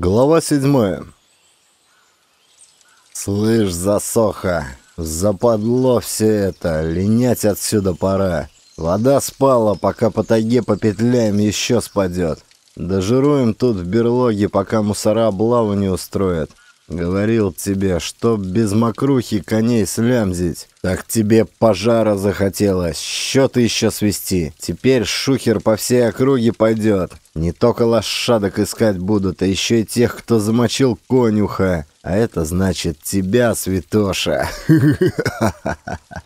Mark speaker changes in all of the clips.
Speaker 1: Глава 7 «Слышь, засоха, западло все это, линять отсюда пора. Вода спала, пока по тайге попетляем, еще спадет. Дожируем тут в берлоге, пока мусора облаву не устроят. Говорил тебе, чтоб без мокрухи коней слямзить. Так тебе пожара захотелось, счеты еще свести. Теперь шухер по всей округе пойдет. Не только лошадок искать будут, а еще и тех, кто замочил конюха. А это значит тебя, святоша.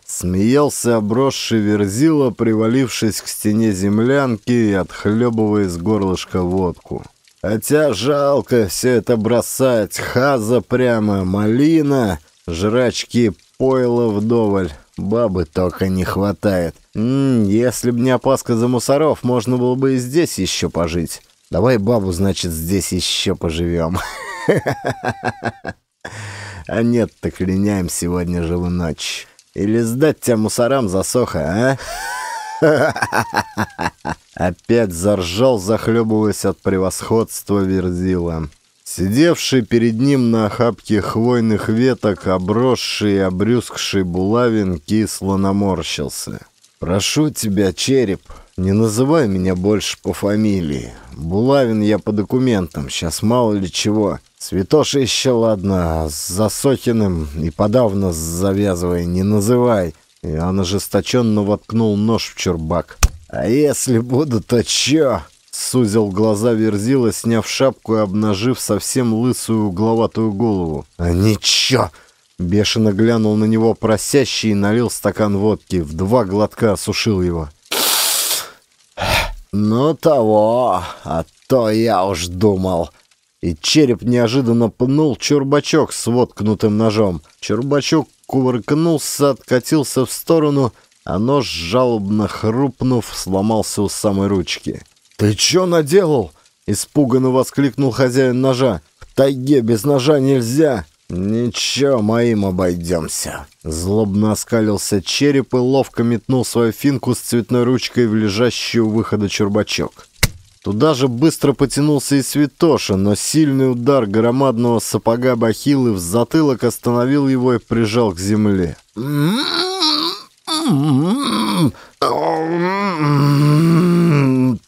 Speaker 1: Смеялся обросший верзила, привалившись к стене землянки и отхлебывая из горлышка водку. Хотя жалко все это бросать. Хаза прямо, малина, жрачки пойла вдоволь. Бабы только не хватает. М -м, если б не опаска за мусоров, можно было бы и здесь еще пожить. Давай бабу, значит, здесь еще поживем. А нет, так линяем сегодня же в ночь. Или сдать тебя мусорам засоха, а? Опять заржал, захлебываясь от превосходства Верзила. Сидевший перед ним на охапке хвойных веток, обросший и обрюзгший булавин кисло наморщился. «Прошу тебя, череп, не называй меня больше по фамилии. Булавин я по документам, сейчас мало ли чего. Святоша еще ладно, с Засохиным и подавно завязывай, не называй. И он ожесточенно воткнул нож в чурбак. «А если буду, то чё?» Сузил глаза Верзила, сняв шапку и обнажив совсем лысую угловатую голову. «А ничего!» Бешено глянул на него просящий и налил стакан водки. В два глотка осушил его. «Ну того, а то я уж думал!» и череп неожиданно пнул чурбачок с воткнутым ножом. Чурбачок кувыркнулся, откатился в сторону, а нож, жалобно хрупнув, сломался у самой ручки. «Ты чё наделал?» — испуганно воскликнул хозяин ножа. «В тайге без ножа нельзя!» «Ничего, моим обойдемся!» Злобно оскалился череп и ловко метнул свою финку с цветной ручкой в лежащий у выхода чурбачок. Туда же быстро потянулся и Святоша, но сильный удар громадного сапога Бахилы в затылок остановил его и прижал к земле.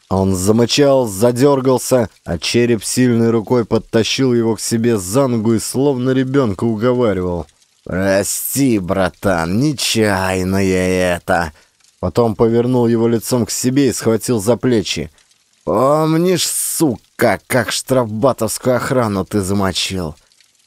Speaker 1: Он замычал, задергался, а череп сильной рукой подтащил его к себе за ногу и словно ребенка уговаривал. «Прости, братан, нечаянно я это!» Потом повернул его лицом к себе и схватил за плечи. «Помнишь, сука, как штрафбатовскую охрану ты замочил?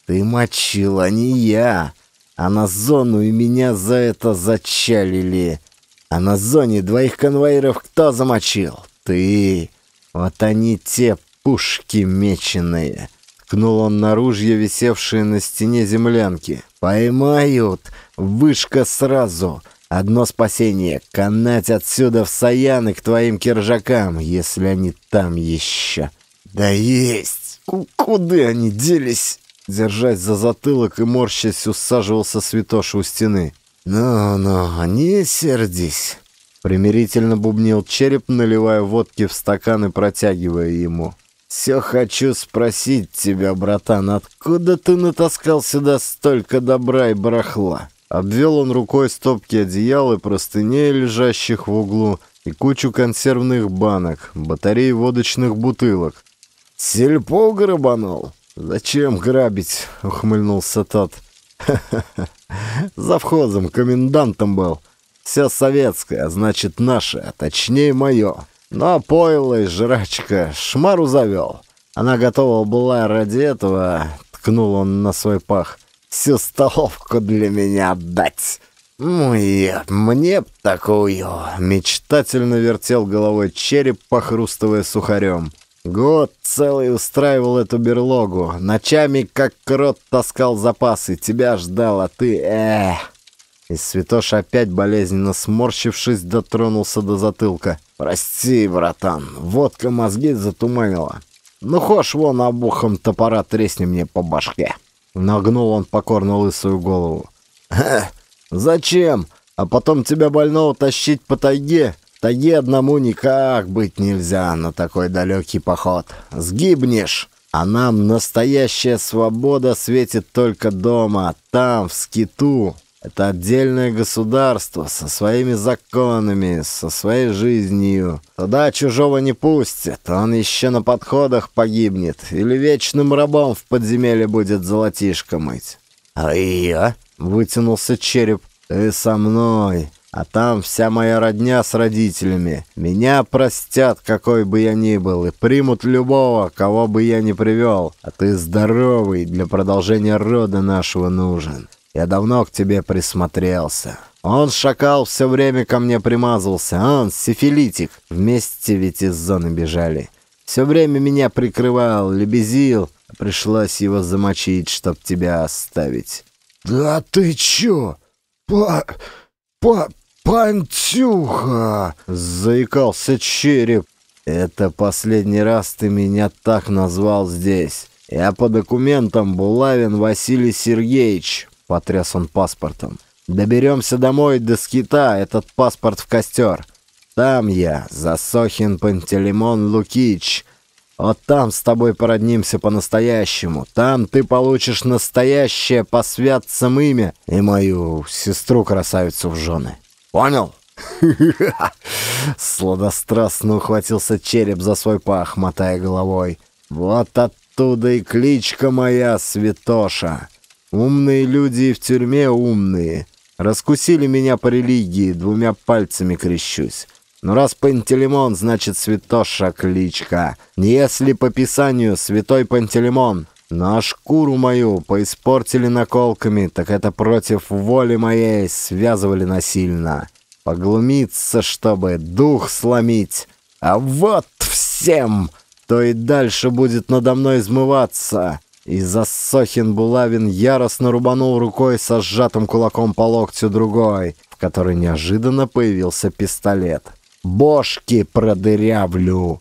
Speaker 1: Ты мочил, а не я. А на зону и меня за это зачалили. А на зоне двоих конвоиров кто замочил? Ты. Вот они те пушки меченые». Ткнул он на ружье, висевшее на стене землянки. «Поймают! Вышка сразу! Одно спасение — канать отсюда в Саяны к твоим киржакам, если они там еще. Да есть! К куда они делись? Держась за затылок и морщась, усаживался святоша у стены. «Ну-ну, не сердись!» Примирительно бубнил череп, наливая водки в стакан и протягивая ему. «Все хочу спросить тебя, братан, откуда ты натаскал сюда столько добра и барахла?» Обвел он рукой стопки одеял и простыней, лежащих в углу, и кучу консервных банок, батарей водочных бутылок. «Сельпо грабанул? Зачем грабить?» — ухмыльнулся тот. «Ха-ха-ха! Завхозом, комендантом был. Все советское, значит, наше, а точнее мое. Ну а пойло и жрачка шмару завел. Она готова была ради этого...» — ткнул он на свой пах — всю столовку для меня отдать. «Мне, ну мне такую!» — мечтательно вертел головой череп, похрустывая сухарем. Год целый устраивал эту берлогу. Ночами, как крот, таскал запасы. Тебя ждал, а ты... Эх! И святош опять болезненно сморщившись, дотронулся до затылка. «Прости, братан, водка мозги затуманила. Ну, хошь вон обухом топора тресни мне по башке». Нагнул он покорно лысую голову. «Ха! Зачем? А потом тебя больного тащить по тайге? тайге одному никак быть нельзя на такой далекий поход. Сгибнешь!» А нам настоящая свобода светит только дома, там, в скиту, это отдельное государство со своими законами, со своей жизнью. Туда чужого не пустят, он еще на подходах погибнет или вечным рабом в подземелье будет золотишко мыть. «А я?» — вытянулся череп. «Ты со мной, а там вся моя родня с родителями. Меня простят, какой бы я ни был, и примут любого, кого бы я ни привел. А ты здоровый, для продолжения рода нашего нужен». Я давно к тебе присмотрелся. Он, шакал, все время ко мне примазывался. А он, сифилитик. Вместе ведь из зоны бежали. Все время меня прикрывал, лебезил. Пришлось его замочить, чтоб тебя оставить. «Да ты чё? Па... па... пантюха!» Заикался череп. «Это последний раз ты меня так назвал здесь. Я по документам Булавин Василий Сергеевич». Потряс он паспортом. «Доберемся домой до скита, этот паспорт в костер. Там я, Засохин Пантелеймон Лукич. Вот там с тобой породнимся по-настоящему. Там ты получишь настоящее по святцам имя и мою сестру-красавицу в жены. Понял?» Сладострастно ухватился череп за свой пах, мотая головой. «Вот оттуда и кличка моя, Святоша!» Умные люди и в тюрьме умные. Раскусили меня по религии, двумя пальцами крещусь. Но ну, раз Пантелеймон, значит святоша кличка. Если по писанию святой Пантелеймон, на шкуру мою поиспортили наколками, так это против воли моей связывали насильно. Поглумиться, чтобы дух сломить. А вот всем, то и дальше будет надо мной измываться. И Засохин Булавин яростно рубанул рукой со сжатым кулаком по локтю другой, в которой неожиданно появился пистолет. «Бошки продырявлю!»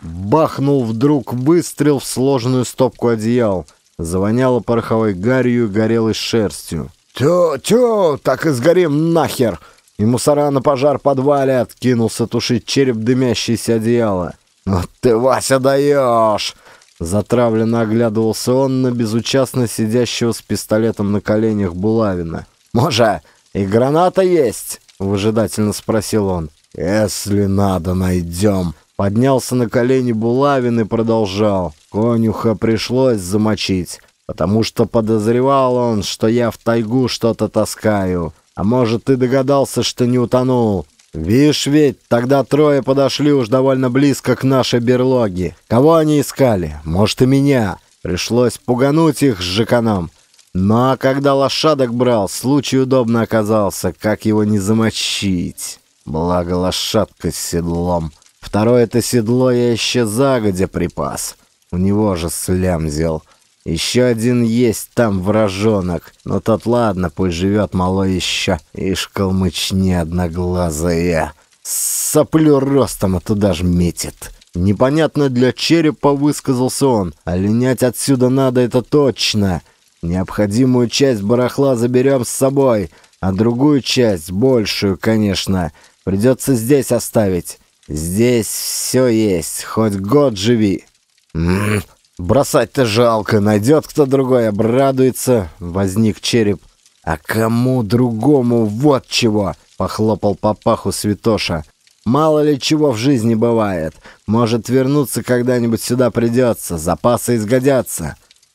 Speaker 1: Бахнул вдруг выстрел в сложенную стопку одеял. Звоняло пороховой гарью и горелой шерстью. «Тю-тю, так и сгорим нахер!» И мусора на пожар подвале откинулся тушить череп дымящееся одеяло. «Вот «Ну ты, Вася, даешь!» Затравленно оглядывался он на безучастно сидящего с пистолетом на коленях Булавина. Може, и граната есть?» — выжидательно спросил он. «Если надо, найдем». Поднялся на колени Булавин и продолжал. Конюха пришлось замочить, потому что подозревал он, что я в тайгу что-то таскаю. А может, ты догадался, что не утонул? «Вишь ведь, тогда трое подошли уж довольно близко к нашей берлоге. Кого они искали? Может, и меня. Пришлось пугануть их с жаканом. Ну, а когда лошадок брал, случай удобно оказался, как его не замочить. Благо лошадка с седлом. Второе-то седло я еще загодя припас. У него же слям взял. Еще один есть там вражонок, но ну тот ладно, пусть живет мало еще. Ишь, калмычне одноглазая. Соплю ростом, а туда ж метит. Непонятно для черепа высказался он. А отсюда надо, это точно. Необходимую часть барахла заберем с собой, а другую часть, большую, конечно, придется здесь оставить. Здесь все есть, хоть год живи. М мм. -м -м. Бросать-то жалко, найдет кто другой, обрадуется. Возник череп. А кому другому вот чего? Похлопал по паху Святоша. Мало ли чего в жизни бывает. Может, вернуться когда-нибудь сюда придется. Запасы изгодятся.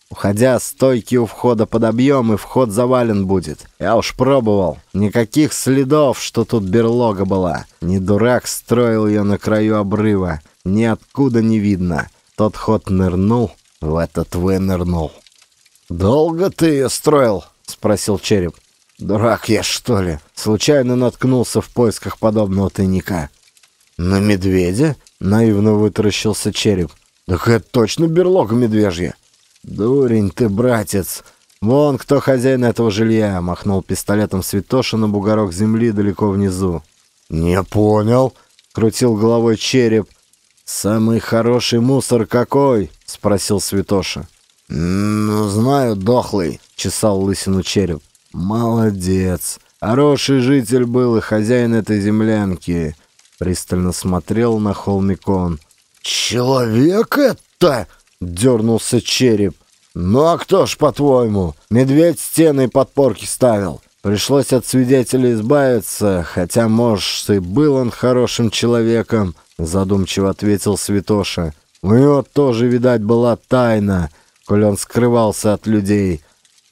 Speaker 1: Уходя, стойки у входа под и вход завален будет. Я уж пробовал. Никаких следов, что тут берлога была. Не дурак строил ее на краю обрыва. Ниоткуда не видно. Тот ход нырнул, в этот вы «Долго ты ее строил?» — спросил череп. «Дурак я, что ли?» Случайно наткнулся в поисках подобного тайника. «На медведя?» — наивно вытаращился череп. «Так это точно берлога медвежья!» «Дурень ты, братец!» «Вон кто хозяин этого жилья!» — махнул пистолетом Святоша на бугорок земли далеко внизу. «Не понял!» — крутил головой череп, «Самый хороший мусор какой?» — спросил Святоша. «Ну, знаю, дохлый», — чесал лысину череп. «Молодец. Хороший житель был и хозяин этой землянки», — пристально смотрел на холмик он. «Человек это?» — дернулся череп. «Ну а кто ж, по-твоему, медведь стены и подпорки ставил? Пришлось от свидетелей избавиться, хотя, может, и был он хорошим человеком, задумчиво ответил Святоша. У него тоже, видать, была тайна, коль он скрывался от людей.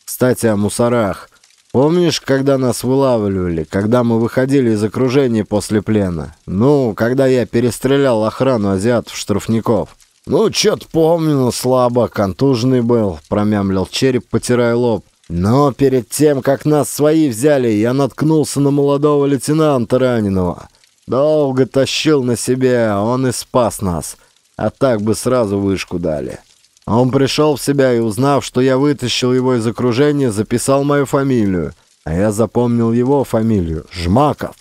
Speaker 1: Кстати, о мусорах. Помнишь, когда нас вылавливали, когда мы выходили из окружения после плена? Ну, когда я перестрелял охрану азиатов-штрафников. Ну, чё-то помню, слабо, контужный был, промямлил череп, потирая лоб. Но перед тем, как нас свои взяли, я наткнулся на молодого лейтенанта раненого. Долго тащил на себе, он и спас нас. А так бы сразу вышку дали. Он пришел в себя и, узнав, что я вытащил его из окружения, записал мою фамилию. А я запомнил его фамилию — Жмаков.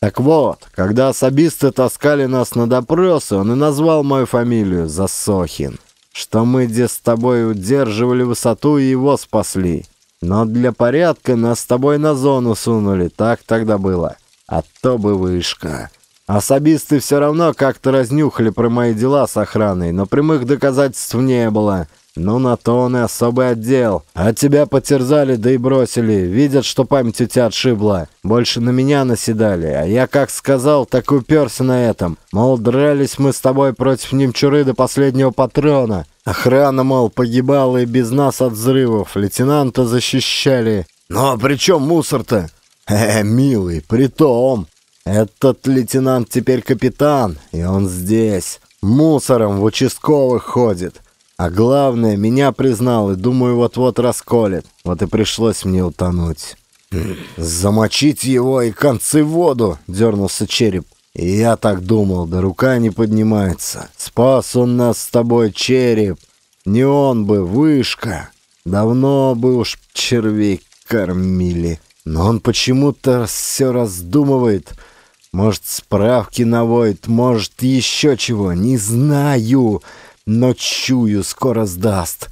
Speaker 1: Так вот, когда особисты таскали нас на допросы, он и назвал мою фамилию Засохин. Что мы, где с тобой удерживали высоту и его спасли. Но для порядка нас с тобой на зону сунули, так тогда было. А то бы вышка. Особисты все равно как-то разнюхали про мои дела с охраной, но прямых доказательств не было. Ну, на то он и особый отдел. А тебя потерзали, да и бросили. Видят, что память у тебя отшибла. Больше на меня наседали. А я как сказал, так и уперся на этом. Мол, дрались мы с тобой против немчуры до последнего патрона. Охрана, мол, погибала и без нас от взрывов. Лейтенанта защищали. Но ну, а при чем мусор-то? Э, милый, том Этот лейтенант теперь капитан, и он здесь. Мусором в участковых ходит. А главное, меня признал и, думаю, вот-вот расколет. Вот и пришлось мне утонуть. Хм, «Замочить его и концы в воду!» — дернулся череп. И я так думал, да рука не поднимается. Спас он нас с тобой, череп. Не он бы, вышка. Давно бы уж червей кормили. Но он почему-то все раздумывает. Может, справки наводит, может, еще чего. Не знаю, но чую, скоро сдаст.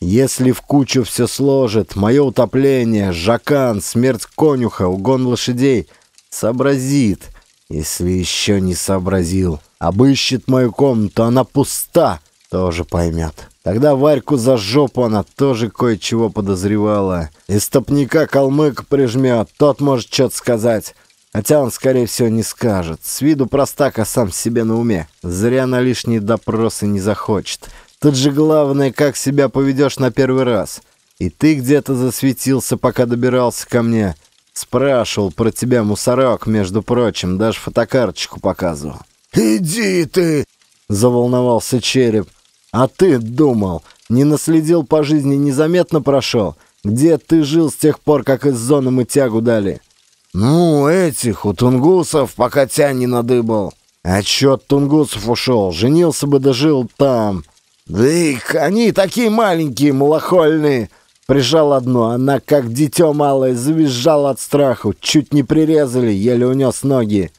Speaker 1: Если в кучу все сложит, мое утопление, жакан, смерть конюха, угон лошадей, сообразит — если еще не сообразил, обыщет мою комнату, она пуста, тоже поймет. Тогда Варьку за жопу она тоже кое-чего подозревала. Из топника калмык прижмет, тот может что-то сказать. Хотя он, скорее всего, не скажет. С виду простак, а сам себе на уме. Зря на лишние допросы не захочет. Тут же главное, как себя поведешь на первый раз. И ты где-то засветился, пока добирался ко мне. Спрашивал про тебя мусорок, между прочим, даже фотокарточку показывал. «Иди ты!» — заволновался череп. «А ты думал, не наследил по жизни, незаметно прошел? Где ты жил с тех пор, как из зоны мы тягу дали?» «Ну, этих, у тунгусов, пока тя не надыбал». «А чё от тунгусов ушел? Женился бы да жил там». «Да их, они такие маленькие, малохольные!» Прижал одну, она как дитё малое завизжала от страху. Чуть не прирезали, еле унес ноги.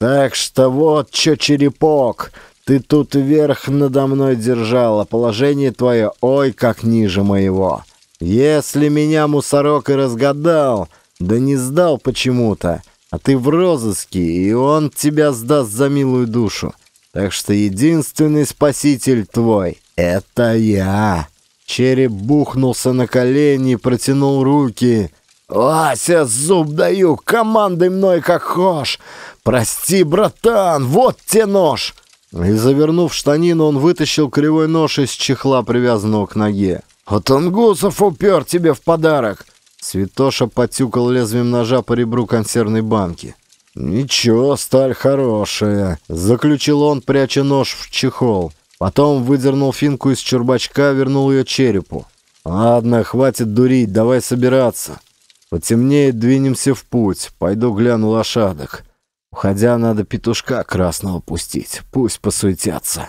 Speaker 1: Так что вот чё черепок. Ты тут вверх надо мной держала. Положение твое, ой, как ниже моего. Если меня мусорок и разгадал, да не сдал почему-то, а ты в розыске, и он тебя сдаст за милую душу. Так что единственный спаситель твой — это я». Череп бухнулся на колени и протянул руки. «Вася, зуб даю, командой мной как хошь! Прости, братан, вот те нож!» И, завернув штанину, он вытащил кривой нож из чехла, привязанного к ноге. «Вот он Гусов упер тебе в подарок!» Святоша потюкал лезвием ножа по ребру консервной банки. «Ничего, сталь хорошая», — заключил он, пряча нож в чехол. Потом выдернул финку из чурбачка, вернул ее черепу. «Ладно, хватит дурить, давай собираться. Потемнеет, двинемся в путь. Пойду гляну лошадок. Уходя, надо петушка красного пустить. Пусть посуетятся».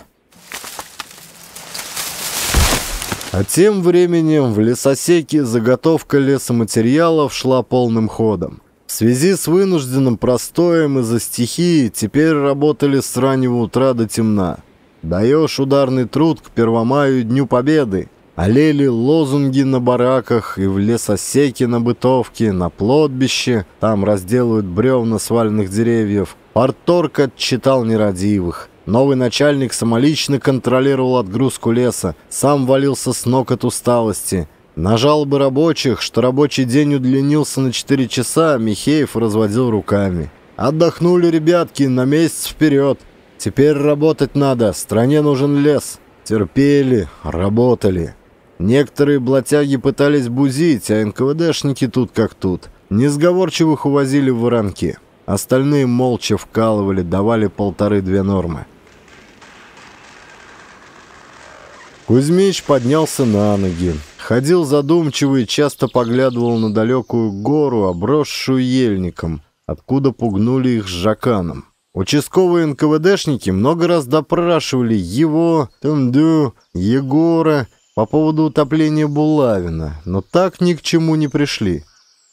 Speaker 1: А тем временем в лесосеке заготовка лесоматериалов шла полным ходом. В связи с вынужденным простоем из-за стихии теперь работали с раннего утра до темна. Даешь ударный труд к Первомаю Дню Победы. Олели лозунги на бараках и в лесосеке на бытовке, на плотбище. Там разделывают бревна сваленных деревьев. Парторг отчитал нерадивых. Новый начальник самолично контролировал отгрузку леса. Сам валился с ног от усталости. На жалобы рабочих, что рабочий день удлинился на 4 часа, Михеев разводил руками. «Отдохнули ребятки на месяц вперед. Теперь работать надо, стране нужен лес. Терпели, работали. Некоторые блатяги пытались бузить, а НКВДшники тут как тут. Несговорчивых увозили в воронки. Остальные молча вкалывали, давали полторы-две нормы. Кузьмич поднялся на ноги. Ходил задумчивый, часто поглядывал на далекую гору, обросшую ельником, откуда пугнули их с жаканом. Участковые НКВДшники много раз допрашивали его, Тунду, Егора по поводу утопления Булавина, но так ни к чему не пришли.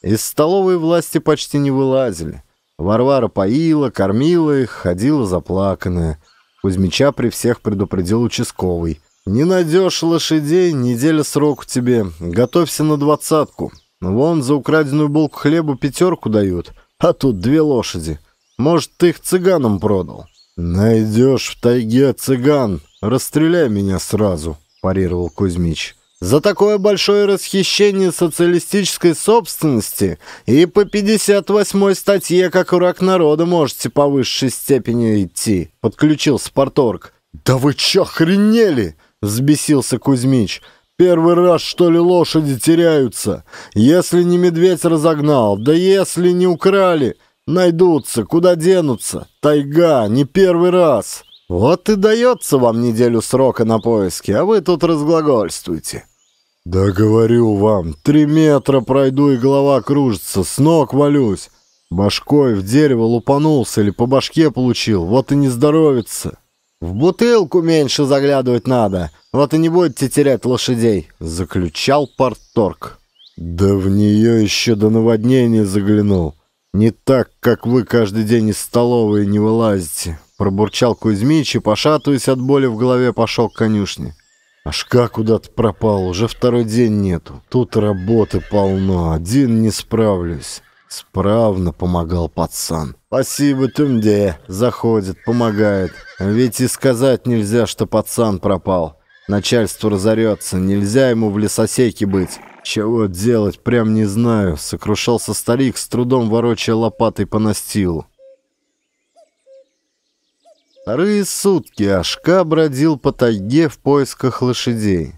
Speaker 1: Из столовой власти почти не вылазили. Варвара поила, кормила их, ходила заплаканная. Кузьмича при всех предупредил участковый. «Не найдешь лошадей, неделя сроку тебе. Готовься на двадцатку. Вон за украденную булку хлеба пятерку дают, а тут две лошади. Может, ты их цыганам продал?» «Найдешь в тайге цыган, расстреляй меня сразу», — парировал Кузьмич. «За такое большое расхищение социалистической собственности и по 58-й статье, как враг народа, можете по высшей степени идти», — подключился Порторг. «Да вы че охренели?» — взбесился Кузьмич. Первый раз, что ли, лошади теряются? Если не медведь разогнал, да если не украли, Найдутся, куда денутся. Тайга, не первый раз. Вот и дается вам неделю срока на поиски, а вы тут разглагольствуете. Да говорю вам, три метра пройду и голова кружится, с ног валюсь. Башкой в дерево лупанулся или по башке получил, вот и не здоровится. В бутылку меньше заглядывать надо, вот и не будете терять лошадей, заключал портторг. Да в нее еще до наводнения заглянул. «Не так, как вы каждый день из столовой не вылазите», — пробурчал Кузьмич и, пошатываясь от боли в голове, пошел к конюшне. Ашка куда-то пропал, уже второй день нету. Тут работы полно, один не справлюсь. Справно помогал пацан. Спасибо, Тюмде. Заходит, помогает. Ведь и сказать нельзя, что пацан пропал. Начальство разорется, нельзя ему в лесосеке быть. «Чего делать, прям не знаю», — сокрушался старик, с трудом ворочая лопатой по настилу. Вторые сутки Ашка бродил по тайге в поисках лошадей.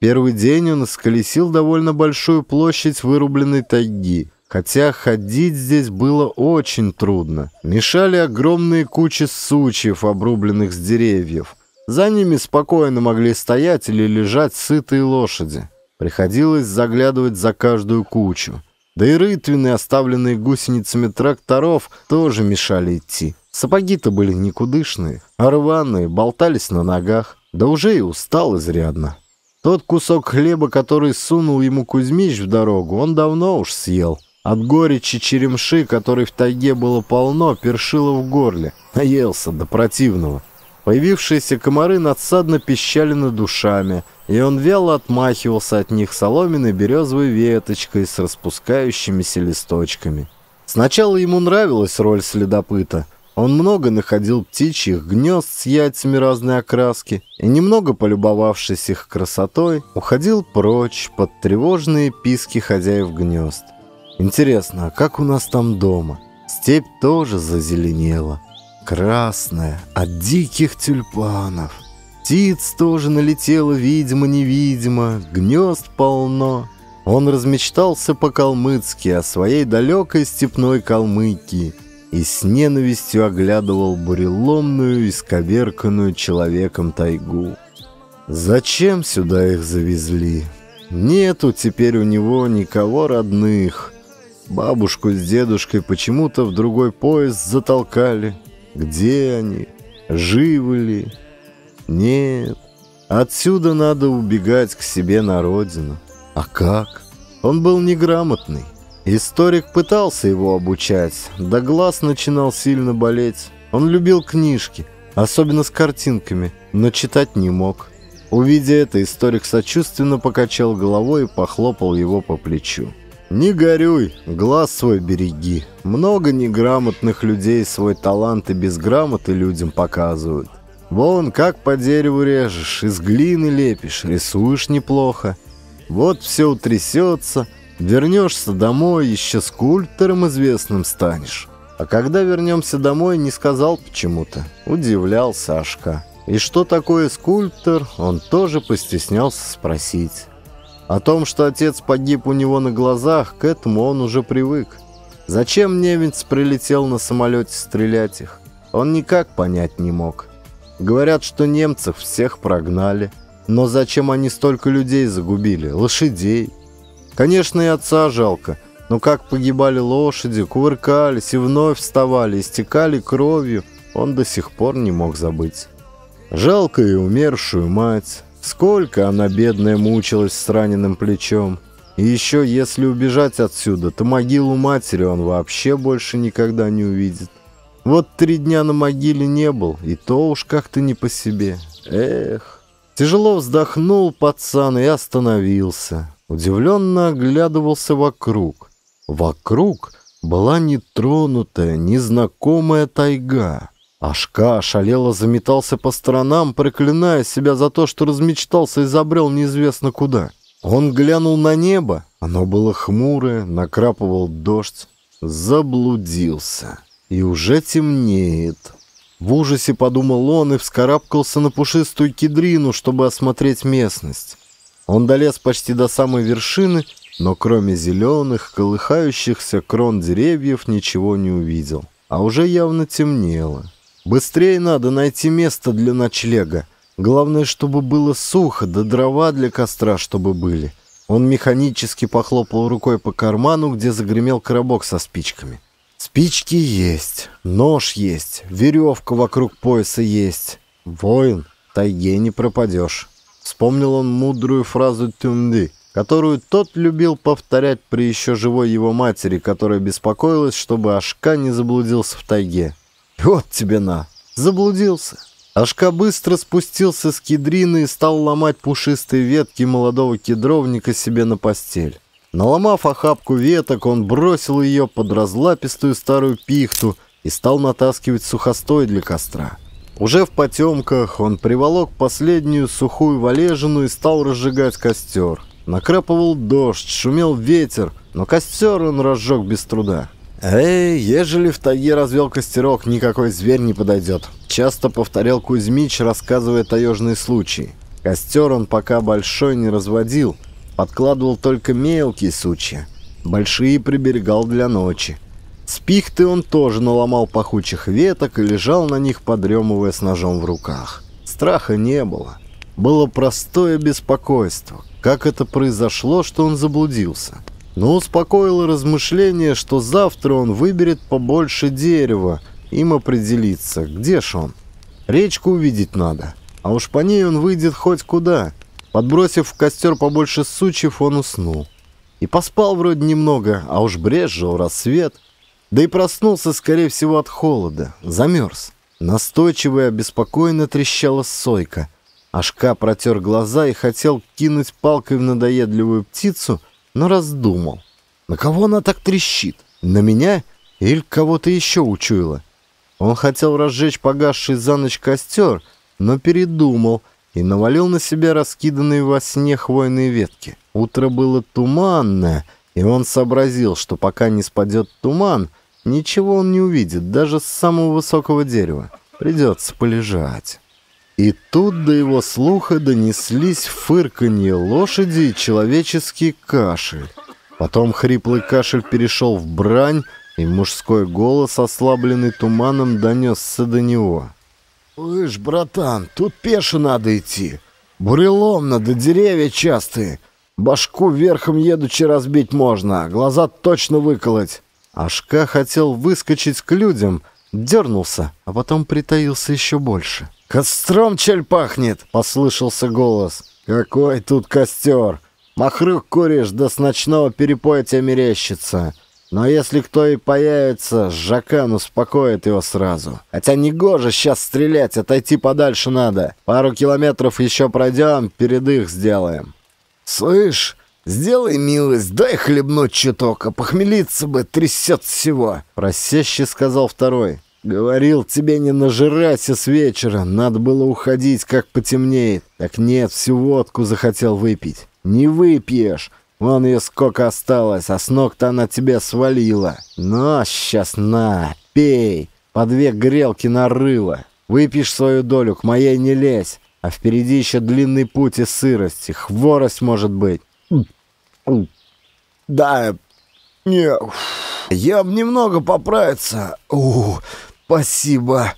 Speaker 1: Первый день он сколесил довольно большую площадь вырубленной тайги, хотя ходить здесь было очень трудно. Мешали огромные кучи сучьев, обрубленных с деревьев. За ними спокойно могли стоять или лежать сытые лошади. Приходилось заглядывать за каждую кучу. Да и рытвины, оставленные гусеницами тракторов, тоже мешали идти. Сапоги-то были никудышные, а рваные, болтались на ногах. Да уже и устал изрядно. Тот кусок хлеба, который сунул ему Кузьмич в дорогу, он давно уж съел. От горечи черемши, которой в тайге было полно, першило в горле. Наелся до противного. Появившиеся комары надсадно пищали над душами, и он вяло отмахивался от них соломенной березовой веточкой с распускающимися листочками. Сначала ему нравилась роль следопыта. Он много находил птичьих гнезд с яйцами разной окраски и, немного полюбовавшись их красотой, уходил прочь под тревожные писки хозяев гнезд. Интересно, а как у нас там дома? Степь тоже зазеленела красная от диких тюльпанов. Птиц тоже налетело, видимо-невидимо, гнезд полно. Он размечтался по-калмыцки о своей далекой степной Калмыкии и с ненавистью оглядывал буреломную, исковерканную человеком тайгу. Зачем сюда их завезли? Нету теперь у него никого родных. Бабушку с дедушкой почему-то в другой поезд затолкали. Где они? Живы ли? Нет. Отсюда надо убегать к себе на родину. А как? Он был неграмотный. Историк пытался его обучать, да глаз начинал сильно болеть. Он любил книжки, особенно с картинками, но читать не мог. Увидя это, историк сочувственно покачал головой и похлопал его по плечу. Не горюй, глаз свой береги. Много неграмотных людей свой талант и безграмоты людям показывают. Вон как по дереву режешь, из глины лепишь, рисуешь неплохо. Вот все утрясется, вернешься домой, еще скульптором известным станешь. А когда вернемся домой, не сказал почему-то. Удивлял Сашка. И что такое скульптор, он тоже постеснялся спросить. О том, что отец погиб у него на глазах, к этому он уже привык. Зачем немец прилетел на самолете стрелять их? Он никак понять не мог. Говорят, что немцев всех прогнали. Но зачем они столько людей загубили? Лошадей? Конечно, и отца жалко. Но как погибали лошади, кувыркались и вновь вставали, истекали кровью, он до сих пор не мог забыть. Жалко и умершую мать. Сколько она, бедная, мучилась с раненым плечом. И еще, если убежать отсюда, то могилу матери он вообще больше никогда не увидит. Вот три дня на могиле не был, и то уж как-то не по себе. Эх. Тяжело вздохнул пацан и остановился. Удивленно оглядывался вокруг. Вокруг была нетронутая, незнакомая тайга. Ашка шалело заметался по сторонам, проклиная себя за то, что размечтался и забрел неизвестно куда. Он глянул на небо, оно было хмурое, накрапывал дождь. Заблудился. И уже темнеет. В ужасе подумал он и вскарабкался на пушистую кедрину, чтобы осмотреть местность. Он долез почти до самой вершины, но кроме зеленых, колыхающихся крон деревьев ничего не увидел. А уже явно темнело. Быстрее надо найти место для ночлега. Главное, чтобы было сухо, да дрова для костра, чтобы были. Он механически похлопал рукой по карману, где загремел коробок со спичками. Спички есть, нож есть, веревка вокруг пояса есть. Воин, тайге не пропадешь. Вспомнил он мудрую фразу Тюнды, которую тот любил повторять при еще живой его матери, которая беспокоилась, чтобы Ашка не заблудился в тайге. Вот тебе на. Заблудился. Ашка быстро спустился с кедрины и стал ломать пушистые ветки молодого кедровника себе на постель. Наломав охапку веток, он бросил ее под разлапистую старую пихту и стал натаскивать сухостой для костра. Уже в потемках он приволок последнюю сухую валежину и стал разжигать костер. Накрапывал дождь, шумел ветер, но костер он разжег без труда. «Эй, ежели в тайге развел костерок, никакой зверь не подойдет», — часто повторял Кузьмич, рассказывая таежные случаи. Костер он пока большой не разводил, подкладывал только мелкие сучья. Большие приберегал для ночи. С пихты он тоже наломал пахучих веток и лежал на них, подремывая с ножом в руках. Страха не было. Было простое беспокойство. Как это произошло, что он заблудился? — но успокоило размышление, что завтра он выберет побольше дерева, им определиться, где ж он. Речку увидеть надо, а уж по ней он выйдет хоть куда. Подбросив в костер побольше сучьев, он уснул. И поспал вроде немного, а уж брезжил рассвет. Да и проснулся, скорее всего, от холода, замерз. Настойчиво и обеспокоенно трещала сойка. Ашка протер глаза и хотел кинуть палкой в надоедливую птицу — но раздумал. На кого она так трещит? На меня? Или кого-то еще учуяла? Он хотел разжечь погасший за ночь костер, но передумал и навалил на себя раскиданные во сне хвойные ветки. Утро было туманное, и он сообразил, что пока не спадет туман, ничего он не увидит, даже с самого высокого дерева. Придется полежать. И тут до его слуха донеслись фырканье лошади и человеческий кашель. Потом хриплый кашель перешел в брань, и мужской голос, ослабленный туманом, донесся до него. «Слышь, братан, тут пеше надо идти. бурелом надо, деревья частые. Башку верхом едучи разбить можно, глаза точно выколоть». Ашка хотел выскочить к людям, дернулся, а потом притаился еще больше. «Костром чель пахнет!» — послышался голос. «Какой тут костер! Махрюк куришь, да с ночного перепоя тебе мерещится!» Но если кто и появится, Жакан успокоит его сразу. Хотя не негоже сейчас стрелять, отойти подальше надо. Пару километров еще пройдем, передых сделаем. «Слышь, сделай милость, дай хлебнуть чуток, а похмелиться бы трясет всего», — просеще сказал второй. Говорил, тебе не нажирайся с вечера, надо было уходить, как потемнеет. Так нет, всю водку захотел выпить. Не выпьешь. Вон ее сколько осталось, а с ног-то она тебе свалила. Но сейчас на, пей. По две грелки нарыло. Выпьешь свою долю, к моей не лезь. А впереди еще длинный путь и сырости, хворость может быть. Да, не, я немного поправиться. У, «Спасибо!»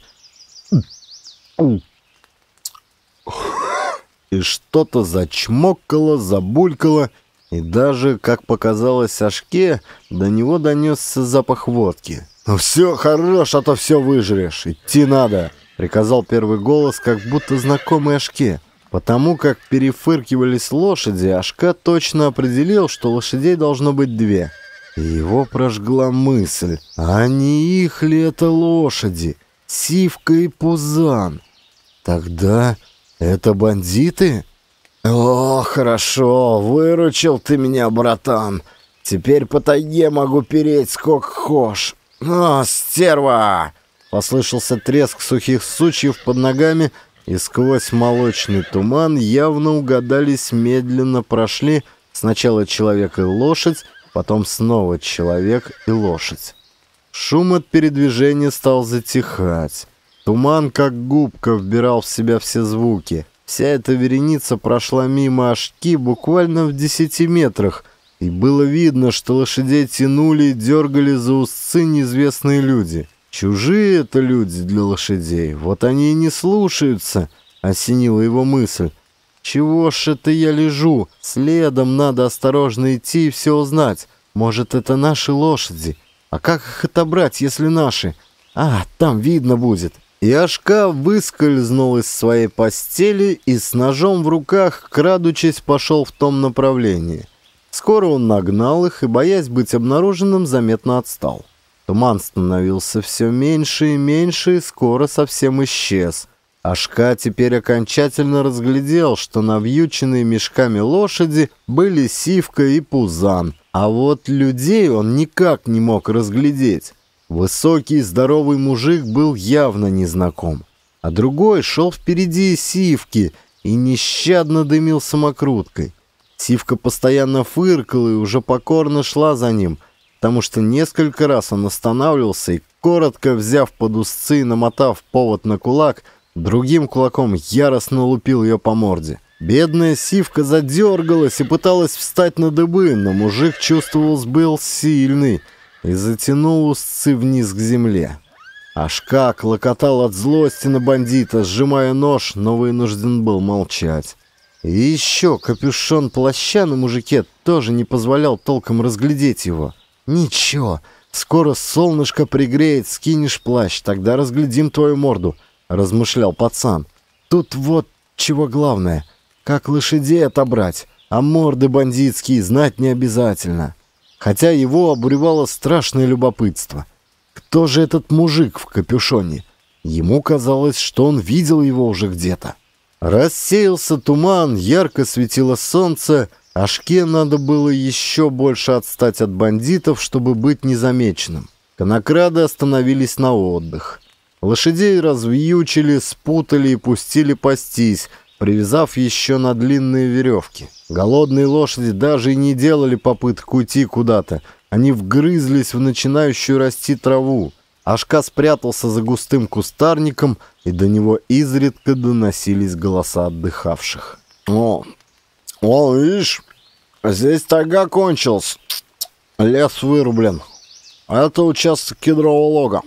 Speaker 1: И что-то зачмокало, забулькало, и даже, как показалось Ашке, до него донесся запах водки. «Ну все, хорош, а то все выжрешь, идти надо!» — приказал первый голос, как будто знакомый Ашке. Потому как перефыркивались лошади, Ашка точно определил, что лошадей должно быть две — его прожгла мысль, а не их ли это лошади, Сивка и Пузан? Тогда это бандиты? О, хорошо, выручил ты меня, братан. Теперь по тайге могу переть сколько хошь. «О, ну, стерва!» — послышался треск сухих сучьев под ногами, и сквозь молочный туман явно угадались медленно прошли сначала человек и лошадь, Потом снова человек и лошадь. Шум от передвижения стал затихать. Туман, как губка, вбирал в себя все звуки. Вся эта вереница прошла мимо Ашки буквально в десяти метрах, и было видно, что лошадей тянули и дергали за узцы неизвестные люди. Чужие это люди для лошадей, вот они и не слушаются, — осенила его мысль. Чего ж это я лежу? Следом надо осторожно идти и все узнать. Может, это наши лошади? А как их отобрать, если наши? А, там видно будет. Яшка выскользнул из своей постели и с ножом в руках, крадучись, пошел в том направлении. Скоро он нагнал их и, боясь быть обнаруженным, заметно отстал. Туман становился все меньше и меньше и скоро совсем исчез – Ашка теперь окончательно разглядел, что навьюченные мешками лошади были сивка и пузан, а вот людей он никак не мог разглядеть. Высокий здоровый мужик был явно незнаком, а другой шел впереди сивки и нещадно дымил самокруткой. Сивка постоянно фыркала и уже покорно шла за ним, потому что несколько раз он останавливался и, коротко взяв под узцы и намотав повод на кулак, Другим кулаком яростно лупил ее по морде. Бедная сивка задергалась и пыталась встать на дыбы, но мужик чувствовался был сильный и затянул усцы вниз к земле. Ашка локотал от злости на бандита, сжимая нож, но вынужден был молчать. И еще капюшон плаща на мужике тоже не позволял толком разглядеть его. «Ничего, скоро солнышко пригреет, скинешь плащ, тогда разглядим твою морду», размышлял пацан. Тут вот чего главное, как лошадей отобрать, а морды бандитские знать не обязательно. Хотя его обуревало страшное любопытство. Кто же этот мужик в капюшоне? Ему казалось, что он видел его уже где-то. Рассеялся туман, ярко светило солнце, а Ашке надо было еще больше отстать от бандитов, чтобы быть незамеченным. Конокрады остановились на отдых. Лошадей развьючили, спутали и пустили пастись, привязав еще на длинные веревки. Голодные лошади даже и не делали попыток уйти куда-то. Они вгрызлись в начинающую расти траву. Ашка спрятался за густым кустарником, и до него изредка доносились голоса отдыхавших. «О, о видишь, здесь тайга кончилась. Лес вырублен. Это участок кедрового лога.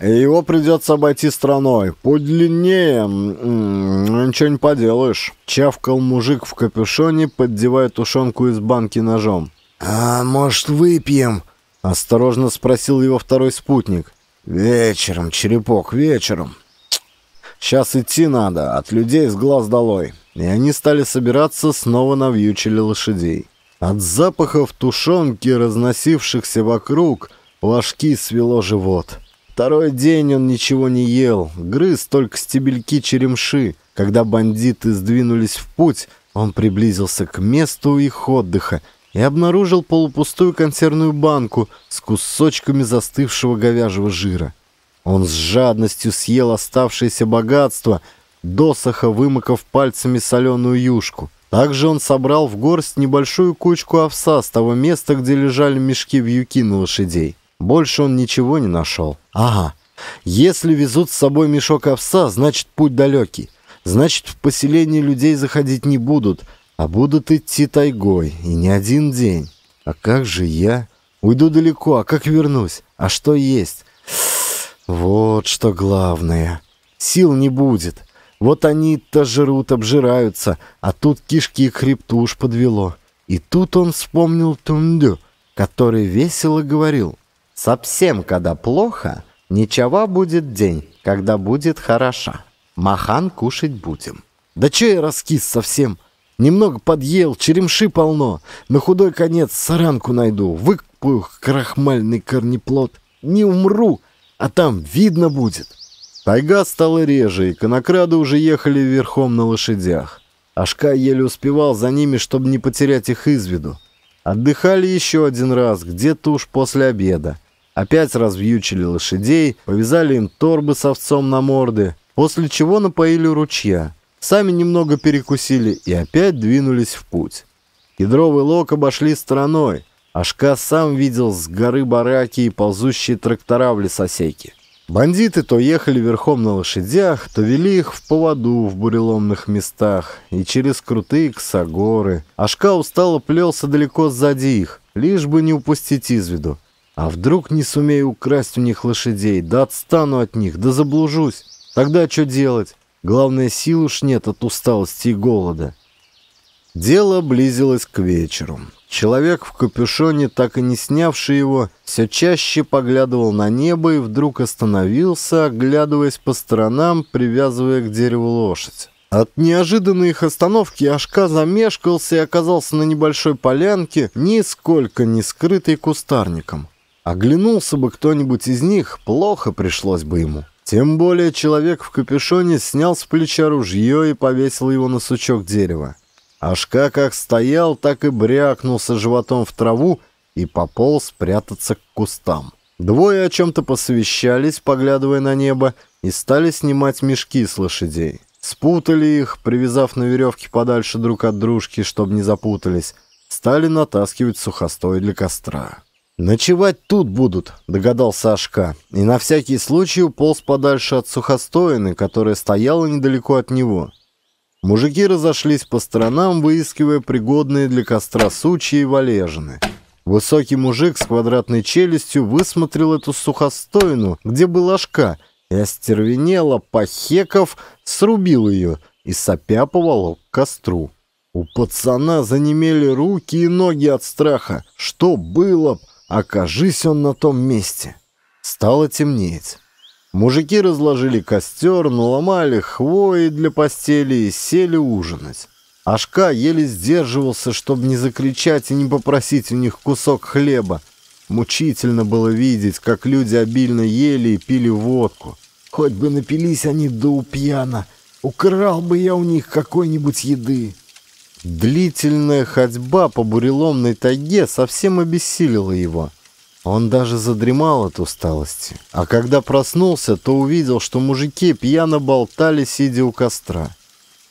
Speaker 1: Его придется обойти страной. Путь длиннее, ничего не поделаешь. Чавкал мужик в капюшоне, поддевая тушенку из банки ножом. «А может, выпьем?» — осторожно спросил его второй спутник. «Вечером, черепок, вечером». «Сейчас идти надо, от людей с глаз долой». И они стали собираться, снова навьючили лошадей. От запахов тушенки, разносившихся вокруг, ложки свело живот — Второй день он ничего не ел, грыз только стебельки черемши. Когда бандиты сдвинулись в путь, он приблизился к месту их отдыха и обнаружил полупустую консервную банку с кусочками застывшего говяжьего жира. Он с жадностью съел оставшееся богатство, досоха вымокав пальцами соленую юшку. Также он собрал в горсть небольшую кучку овса с того места, где лежали мешки вьюки на лошадей. Больше он ничего не нашел. Ага, если везут с собой мешок овса, значит путь далекий. Значит, в поселение людей заходить не будут, а будут идти тайгой, и не один день. А как же я? Уйду далеко, а как вернусь? А что есть? Вот что главное. Сил не будет. Вот они-то жрут, обжираются, а тут кишки и хребту уж подвело. И тут он вспомнил Тундю, который весело говорил — Совсем когда плохо, ничего будет день, когда будет хороша. Махан кушать будем. Да че я раскис совсем? Немного подъел, черемши полно. На худой конец саранку найду, выкпаю крахмальный корнеплод. Не умру, а там видно будет. Тайга стала реже, и конокрады уже ехали верхом на лошадях. Ашка еле успевал за ними, чтобы не потерять их из виду. Отдыхали еще один раз, где-то уж после обеда. Опять развьючили лошадей, повязали им торбы с овцом на морды, после чего напоили ручья. Сами немного перекусили и опять двинулись в путь. Кедровый лог обошли стороной. Ашка сам видел с горы бараки и ползущие трактора в лесосеке. Бандиты то ехали верхом на лошадях, то вели их в поводу в буреломных местах и через крутые ксагоры. Ашка устало плелся далеко сзади их, лишь бы не упустить из виду. А вдруг не сумею украсть у них лошадей, да отстану от них, да заблужусь. Тогда что делать? Главное, сил уж нет от усталости и голода. Дело близилось к вечеру. Человек в капюшоне, так и не снявший его, все чаще поглядывал на небо и вдруг остановился, оглядываясь по сторонам, привязывая к дереву лошадь. От неожиданной их остановки Ашка замешкался и оказался на небольшой полянке, нисколько не скрытой кустарником. Оглянулся бы кто-нибудь из них, плохо пришлось бы ему. Тем более человек в капюшоне снял с плеча ружье и повесил его на сучок дерева. Ашка как стоял, так и брякнулся животом в траву и пополз прятаться к кустам. Двое о чем-то посовещались, поглядывая на небо, и стали снимать мешки с лошадей. Спутали их, привязав на веревке подальше друг от дружки, чтобы не запутались. Стали натаскивать сухостой для костра. «Ночевать тут будут», — догадался Ашка, и на всякий случай уполз подальше от сухостоины, которая стояла недалеко от него. Мужики разошлись по сторонам, выискивая пригодные для костра сучьи и валежины. Высокий мужик с квадратной челюстью высмотрел эту сухостоину, где был Ашка, и остервенело, похеков, срубил ее и сопя поволок к костру. У пацана занемели руки и ноги от страха. Что было б? Окажись он на том месте. Стало темнеть. Мужики разложили костер, наломали хвои для постели и сели ужинать. Ашка еле сдерживался, чтобы не закричать и не попросить у них кусок хлеба. Мучительно было видеть, как люди обильно ели и пили водку. Хоть бы напились они до упьяна, украл бы я у них какой-нибудь еды. Длительная ходьба по буреломной тайге совсем обессилила его. Он даже задремал от усталости. А когда проснулся, то увидел, что мужики пьяно болтали, сидя у костра.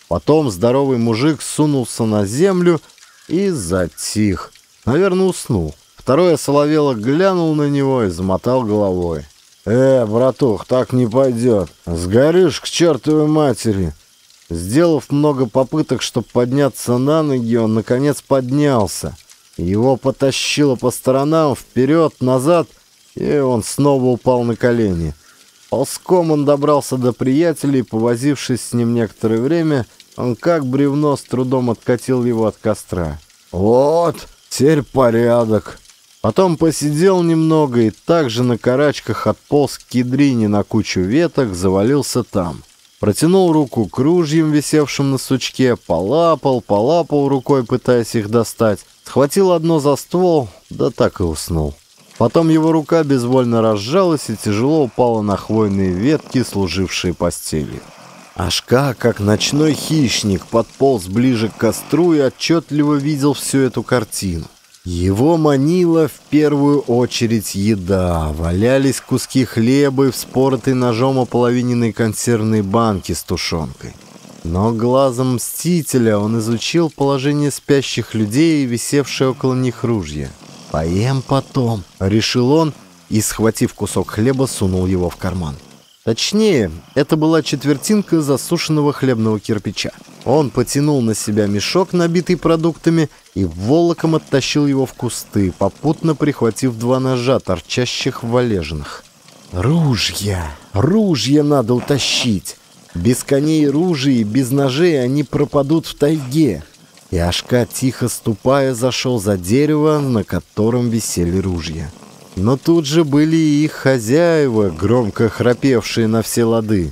Speaker 1: Потом здоровый мужик сунулся на землю и затих. Наверное, уснул. Второе соловело глянул на него и замотал головой. «Э, братух, так не пойдет. Сгоришь к чертовой матери!» Сделав много попыток, чтобы подняться на ноги, он, наконец, поднялся. Его потащило по сторонам, вперед, назад, и он снова упал на колени. Ползком он добрался до приятелей, повозившись с ним некоторое время, он как бревно с трудом откатил его от костра. «Вот, теперь порядок!» Потом посидел немного и также на карачках отполз к кедрине на кучу веток, завалился там. Протянул руку к ружьям, висевшим на сучке, полапал, полапал рукой, пытаясь их достать. Схватил одно за ствол, да так и уснул. Потом его рука безвольно разжалась и тяжело упала на хвойные ветки, служившие постели. Ашка, как ночной хищник, подполз ближе к костру и отчетливо видел всю эту картину. Его манила в первую очередь еда. Валялись куски хлеба и вспоротый ножом ополовиненной консервной банки с тушенкой. Но глазом мстителя он изучил положение спящих людей и висевшее около них ружье. «Поем потом», — решил он и, схватив кусок хлеба, сунул его в карман. Точнее, это была четвертинка засушенного хлебного кирпича. Он потянул на себя мешок, набитый продуктами, и волоком оттащил его в кусты, попутно прихватив два ножа, торчащих в валежинах. «Ружья! Ружья надо утащить! Без коней ружей, без ножей они пропадут в тайге!» И Ашка, тихо ступая, зашел за дерево, на котором висели ружья. Но тут же были и их хозяева, громко храпевшие на все лады.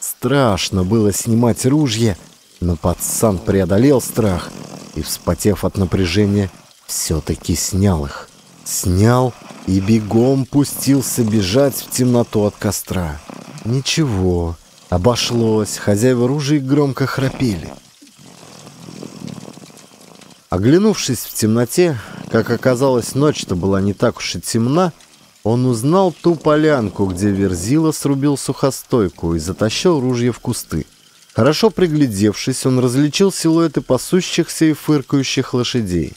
Speaker 1: Страшно было снимать ружья, но пацан преодолел страх и, вспотев от напряжения, все-таки снял их. Снял и бегом пустился бежать в темноту от костра. Ничего, обошлось, хозяева ружей громко храпели. Оглянувшись в темноте, как оказалось, ночь-то была не так уж и темна, он узнал ту полянку, где Верзила срубил сухостойку и затащил ружье в кусты. Хорошо приглядевшись, он различил силуэты пасущихся и фыркающих лошадей.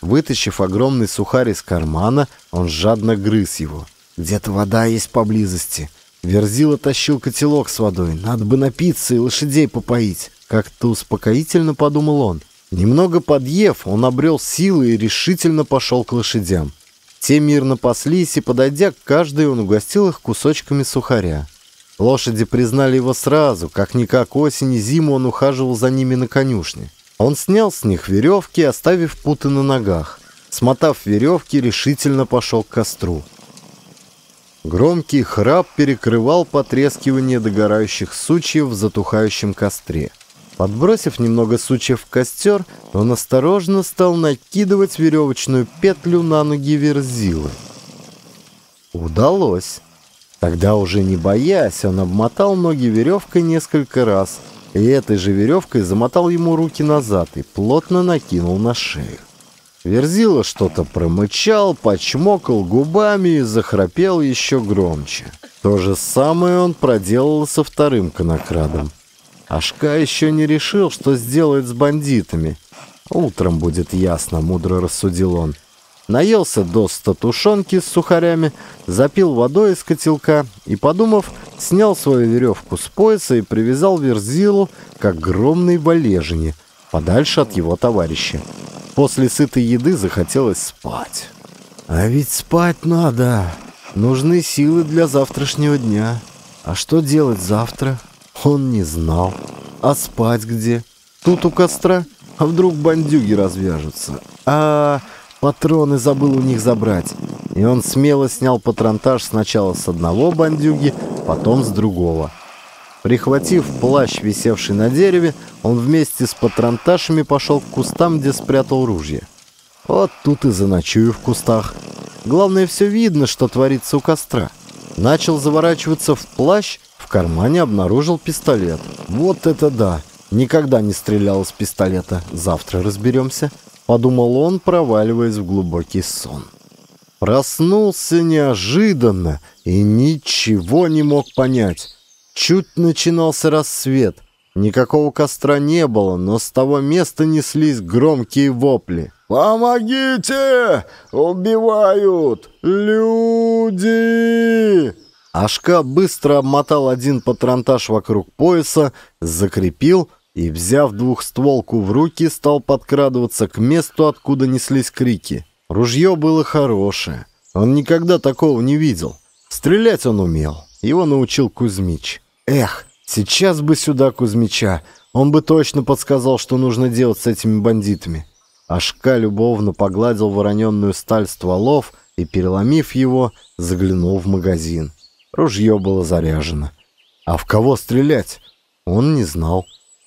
Speaker 1: Вытащив огромный сухарь из кармана, он жадно грыз его. «Где-то вода есть поблизости». Верзила тащил котелок с водой. «Надо бы напиться и лошадей попоить». Как-то успокоительно подумал он. Немного подъев, он обрел силы и решительно пошел к лошадям. Те мирно паслись, и, подойдя к каждой, он угостил их кусочками сухаря. Лошади признали его сразу, как-никак осень и зиму он ухаживал за ними на конюшне. Он снял с них веревки, оставив путы на ногах. Смотав веревки, решительно пошел к костру. Громкий храп перекрывал потрескивание догорающих сучьев в затухающем костре. Подбросив немного сучьев в костер, он осторожно стал накидывать веревочную петлю на ноги верзилы. Удалось. Тогда уже не боясь, он обмотал ноги веревкой несколько раз, и этой же веревкой замотал ему руки назад и плотно накинул на шею. Верзила что-то промычал, почмокал губами и захрапел еще громче. То же самое он проделал со вторым конокрадом. Ашка еще не решил, что сделает с бандитами. Утром будет ясно, мудро рассудил он. Наелся до ста тушенки с сухарями, запил водой из котелка и, подумав, снял свою веревку с пояса и привязал верзилу к огромной валежине, подальше от его товарища. После сытой еды захотелось спать. «А ведь спать надо. Нужны силы для завтрашнего дня. А что делать завтра?» Он не знал. А спать где? Тут у костра? А вдруг бандюги развяжутся? А, -а, -а патроны забыл у них забрать. И он смело снял патронтаж сначала с одного бандюги, потом с другого. Прихватив плащ, висевший на дереве, он вместе с патронташами пошел к кустам, где спрятал ружье. Вот тут и заночую в кустах. Главное, все видно, что творится у костра. Начал заворачиваться в плащ, в кармане обнаружил пистолет. Вот это да! Никогда не стрелял из пистолета. Завтра разберемся. Подумал он, проваливаясь в глубокий сон. Проснулся неожиданно и ничего не мог понять. Чуть начинался рассвет. Никакого костра не было, но с того места неслись громкие вопли. «Помогите! Убивают! Люди!» Ашка быстро обмотал один патронтаж вокруг пояса, закрепил и, взяв двухстволку в руки, стал подкрадываться к месту, откуда неслись крики. Ружье было хорошее. Он никогда такого не видел. Стрелять он умел. Его научил Кузьмич. Эх, сейчас бы сюда Кузьмича. Он бы точно подсказал, что нужно делать с этими бандитами. Ашка любовно погладил вороненную сталь стволов и, переломив его, заглянул в магазин. Ружье было заряжено. А в кого стрелять, он не знал.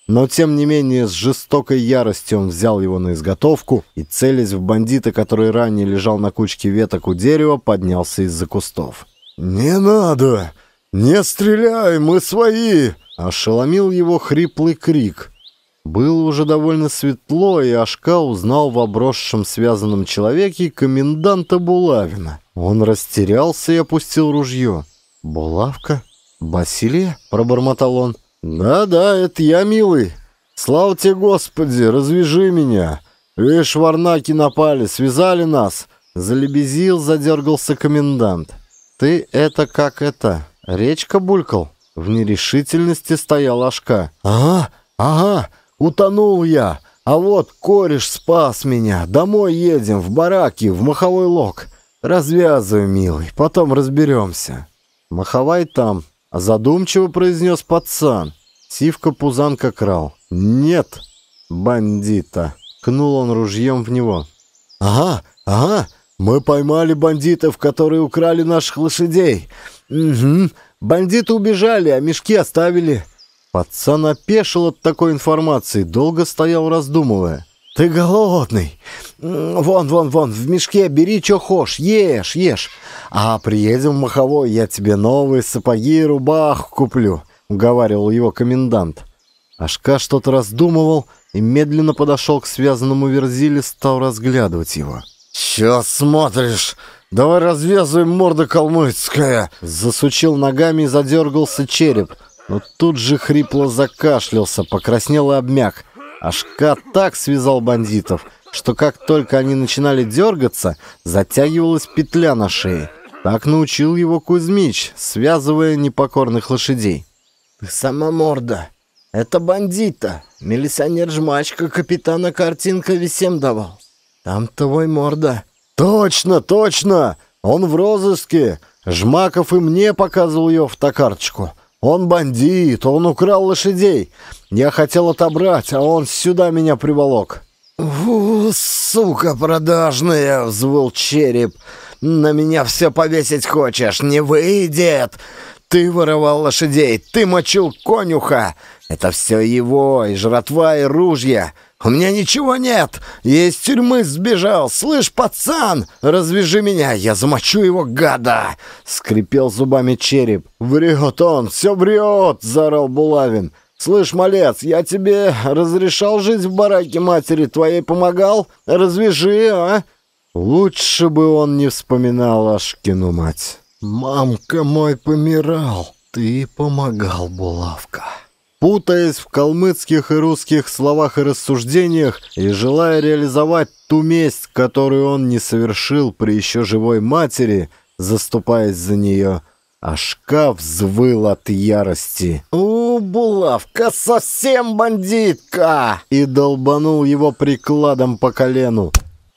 Speaker 1: Но, тем не менее, с жестокой яростью он взял его на изготовку и, целясь в бандита, который ранее лежал на кучке веток у дерева, поднялся из-за кустов. «Не надо! Не стреляй! Мы свои!» Ошеломил его хриплый крик. Было уже довольно светло, и Ашка узнал в обросшем связанном человеке коменданта Булавина. Он растерялся и опустил ружье. «Булавка? Басилия?» — пробормотал он. «Да-да, это я, милый. Слава тебе, Господи, развяжи меня. Лишь варнаки напали, связали нас». Залебезил, задергался комендант. «Ты это как это? Речка булькал?» В нерешительности стоял Ашка. «Ага, ага, утонул я. А вот кореш спас меня. Домой едем, в бараки, в маховой лог. Развязывай, милый, потом разберемся». Махавай там», — задумчиво произнес пацан. Сивка-пузанка крал. «Нет, бандита!» — кнул он ружьем в него. «Ага, ага, мы поймали бандитов, которые украли наших лошадей. Угу, бандиты убежали, а мешки оставили». Пацан опешил от такой информации, долго стоял раздумывая. «Ты голодный. Вон, вон, вон, в мешке бери, что хочешь, ешь, ешь. А приедем в Маховой, я тебе новые сапоги и рубаху куплю», — уговаривал его комендант. Ашка что-то раздумывал и медленно подошел к связанному Верзиле, стал разглядывать его. «Чё смотришь? Давай развязывай морда калмыцкая!» Засучил ногами и задергался череп, но тут же хрипло закашлялся, покраснел и обмяк. Ашка так связал бандитов, что как только они начинали дергаться, затягивалась петля на шее. Так научил его Кузьмич, связывая непокорных лошадей. сама морда. Это бандита. Милиционер-жмачка капитана картинка висем давал. Там твой морда». «Точно, точно! Он в розыске. Жмаков и мне показывал ее в токарчику. Он бандит, он украл лошадей. Я хотел отобрать, а он сюда меня приволок». «У, сука продажная!» — взвыл череп. «На меня все повесить хочешь? Не выйдет! Ты воровал лошадей, ты мочил конюха! Это все его, и жратва, и ружья!» У меня ничего нет! Я из тюрьмы сбежал! Слышь, пацан, развяжи меня! Я замочу его, гада!» Скрипел зубами череп. «Врет он! Все врет!» — заорал Булавин. «Слышь, малец, я тебе разрешал жить в бараке матери твоей, помогал? Развяжи, а!» Лучше бы он не вспоминал Ашкину мать. «Мамка мой помирал, ты помогал, булавка» путаясь в калмыцких и русских словах и рассуждениях и желая реализовать ту месть, которую он не совершил при еще живой матери, заступаясь за нее, Ашка взвыл от ярости. «У, булавка, совсем бандитка!» и долбанул его прикладом по колену.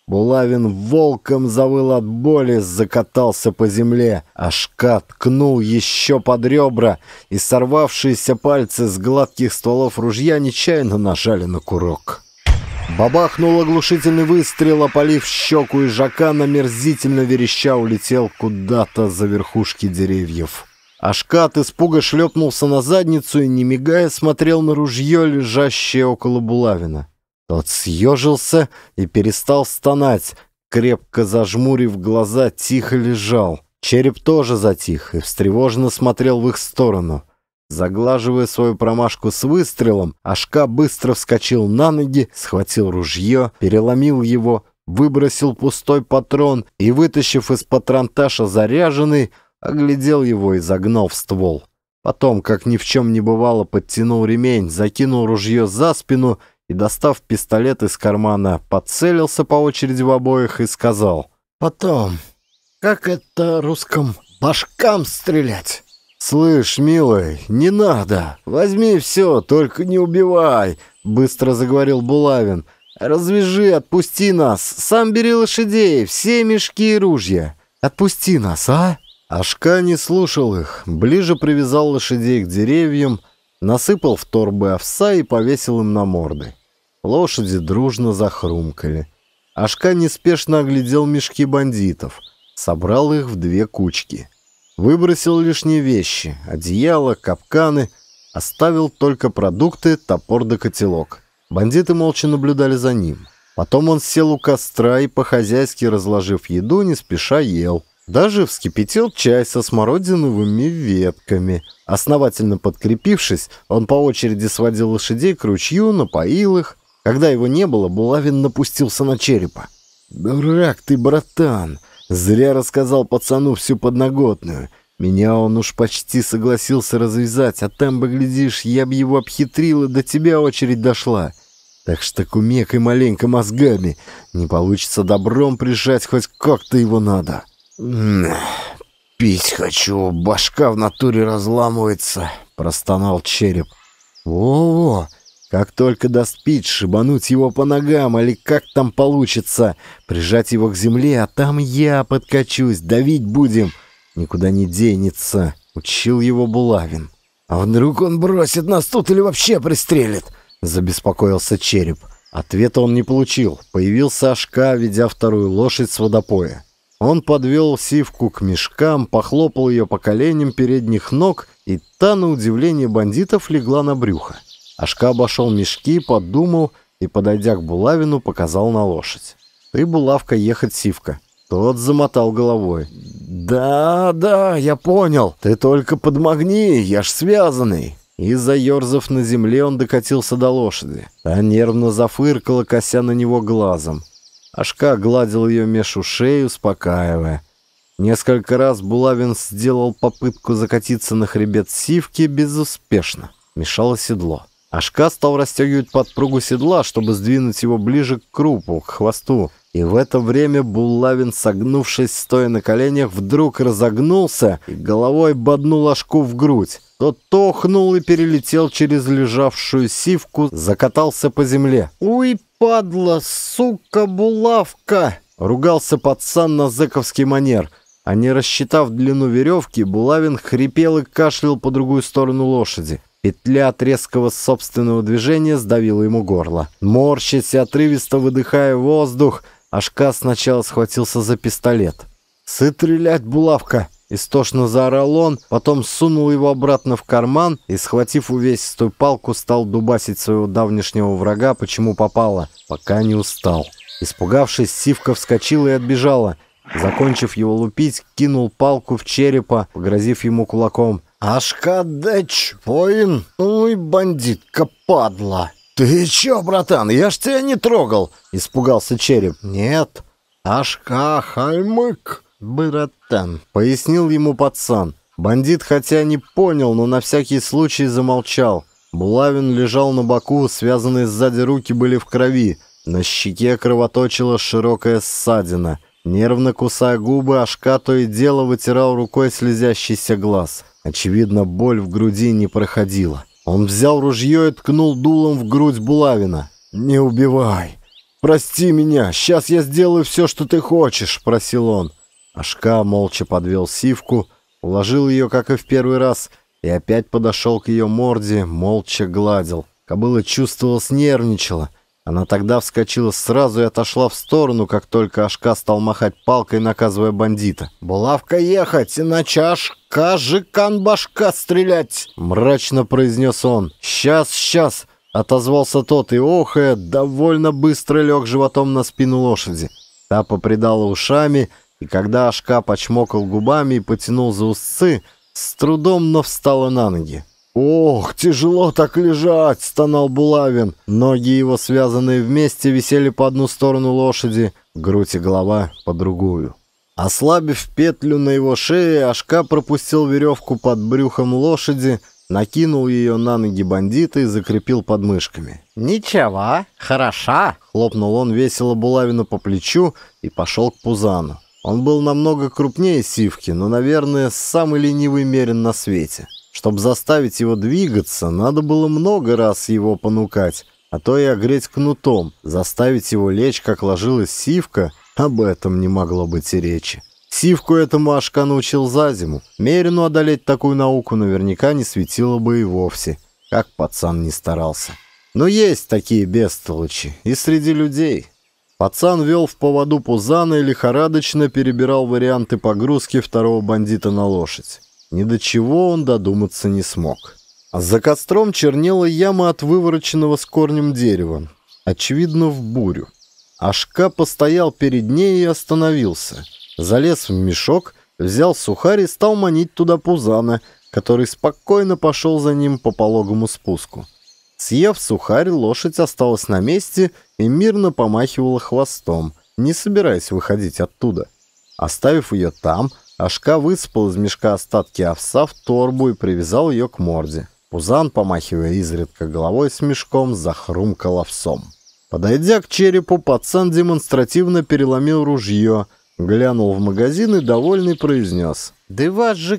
Speaker 1: Булавин волком завыл от боли, закатался по земле. Ашка ткнул еще под ребра, и сорвавшиеся пальцы с гладких стволов ружья нечаянно нажали на курок. Бабахнул оглушительный выстрел, опалив щеку и жака, намерзительно вереща улетел куда-то за верхушки деревьев. Ашкат испуга шлепнулся на задницу и, не мигая, смотрел на ружье, лежащее около булавина. Тот съежился и перестал стонать, крепко зажмурив глаза, тихо лежал. Череп тоже затих и встревоженно смотрел в их сторону. Заглаживая свою промашку с выстрелом, Ашка быстро вскочил на ноги, схватил ружье, переломил его, выбросил пустой патрон и, вытащив из патронташа заряженный, оглядел его и загнал в ствол. Потом, как ни в чем не бывало, подтянул ремень, закинул ружье за спину и, достав пистолет из кармана, подцелился по очереди в обоих и сказал. «Потом, как это русском башкам стрелять?» «Слышь, милый, не надо! Возьми все, только не убивай!» — быстро заговорил Булавин. «Развяжи, отпусти нас! Сам бери лошадей, все мешки и ружья! Отпусти нас, а!» Ашка не слушал их, ближе привязал лошадей к деревьям — Насыпал в торбы овса и повесил им на морды. Лошади дружно захрумкали. Ашка неспешно оглядел мешки бандитов, собрал их в две кучки. Выбросил лишние вещи, одеяло, капканы, оставил только продукты, топор да котелок. Бандиты молча наблюдали за ним. Потом он сел у костра и, по-хозяйски разложив еду, не спеша ел. Даже вскипятил чай со смородиновыми ветками. Основательно подкрепившись, он по очереди сводил лошадей к ручью, напоил их. Когда его не было, Булавин напустился на черепа. «Дурак ты, братан! Зря рассказал пацану всю подноготную. Меня он уж почти согласился развязать, а там бы, глядишь, я б его обхитрил, и до тебя очередь дошла. Так что кумекай маленько мозгами. Не получится добром прижать, хоть как-то его надо». «Пить хочу, башка в натуре разламывается», — простонал череп. «Во-во!» Как только доспит, шибануть его по ногам, или как там получится, прижать его к земле, а там я подкачусь, давить будем. Никуда не денется, учил его Булавин. А вдруг он бросит нас тут или вообще пристрелит? Забеспокоился череп. Ответа он не получил. Появился Ашка, ведя вторую лошадь с водопоя. Он подвел сивку к мешкам, похлопал ее по коленям передних ног, и та, на удивление бандитов, легла на брюхо. Ашка обошел мешки, подумал и, подойдя к булавину, показал на лошадь. «Ты, булавка, ехать сивка». Тот замотал головой. «Да, да, я понял. Ты только подмагни, я ж связанный». И, заерзав на земле, он докатился до лошади. Та нервно зафыркала, кося на него глазом. Ашка гладил ее меж ушей, успокаивая. Несколько раз Булавин сделал попытку закатиться на хребет сивки безуспешно. Мешало седло. Ашка стал расстегивать подпругу седла, чтобы сдвинуть его ближе к крупу, к хвосту. И в это время Булавин, согнувшись, стоя на коленях, вдруг разогнулся и головой боднул ошку в грудь. Тот тохнул и перелетел через лежавшую сивку, закатался по земле. «Уй, падла, сука, булавка!» — ругался пацан на зэковский манер. А не рассчитав длину веревки, Булавин хрипел и кашлял по другую сторону лошади. Петля от резкого собственного движения сдавила ему горло. Морщись и отрывисто выдыхая воздух, Ашка сначала схватился за пистолет. «Сытрелять, булавка!» Истошно заорал он, потом сунул его обратно в карман и, схватив увесистую палку, стал дубасить своего давнешнего врага, почему попало, пока не устал. Испугавшись, Сивка вскочила и отбежала. Закончив его лупить, кинул палку в черепа, погрозив ему кулаком. «Ашкадэч, воин! Ну и бандитка, падла!» «Ты чё, братан, я ж тебя не трогал!» — испугался череп. «Нет, ашка хаймык, братан», — пояснил ему пацан. Бандит хотя не понял, но на всякий случай замолчал. Булавин лежал на боку, связанные сзади руки были в крови. На щеке кровоточила широкая ссадина. Нервно кусая губы, Ашка то и дело вытирал рукой слезящийся глаз. Очевидно, боль в груди не проходила. Он взял ружье и ткнул дулом в грудь Булавина. «Не убивай! Прости меня! Сейчас я сделаю все, что ты хочешь!» — просил он. Ашка молча подвел сивку, уложил ее, как и в первый раз, и опять подошел к ее морде, молча гладил. Кобыла чувствовалась, нервничала — она тогда вскочила сразу и отошла в сторону, как только Ашка стал махать палкой, наказывая бандита. «Булавка ехать, иначе Ашка же канбашка стрелять!» Мрачно произнес он. «Сейчас, сейчас!» Отозвался тот и, охая, довольно быстро лег животом на спину лошади. Та попридала ушами, и когда Ашка почмокал губами и потянул за усцы, с трудом, но встала на ноги. «Ох, тяжело так лежать!» — стонал Булавин. Ноги его, связанные вместе, висели по одну сторону лошади, грудь и голова — по другую. Ослабив петлю на его шее, Ашка пропустил веревку под брюхом лошади, накинул ее на ноги бандита и закрепил подмышками. «Ничего, хороша!» — хлопнул он весело Булавину по плечу и пошел к Пузану. Он был намного крупнее Сивки, но, наверное, самый ленивый мерен на свете. Чтобы заставить его двигаться, надо было много раз его понукать, а то и огреть кнутом, заставить его лечь, как ложилась сивка, об этом не могло быть и речи. Сивку этому Ашка научил за зиму. Мерину одолеть такую науку наверняка не светило бы и вовсе, как пацан не старался. Но есть такие бестолочи, и среди людей. Пацан вел в поводу Пузана и лихорадочно перебирал варианты погрузки второго бандита на лошадь. Ни до чего он додуматься не смог. За костром чернела яма от вывороченного с корнем дерева. Очевидно, в бурю. Ашка постоял перед ней и остановился. Залез в мешок, взял сухарь и стал манить туда пузана, который спокойно пошел за ним по пологому спуску. Съев сухарь, лошадь осталась на месте и мирно помахивала хвостом, не собираясь выходить оттуда. Оставив ее там, Ашка высыпал из мешка остатки овса в торбу и привязал ее к морде. Пузан, помахивая изредка головой с мешком, захрумкал овсом. Подойдя к черепу, пацан демонстративно переломил ружье, глянул в магазин и довольный произнес. «Да ваш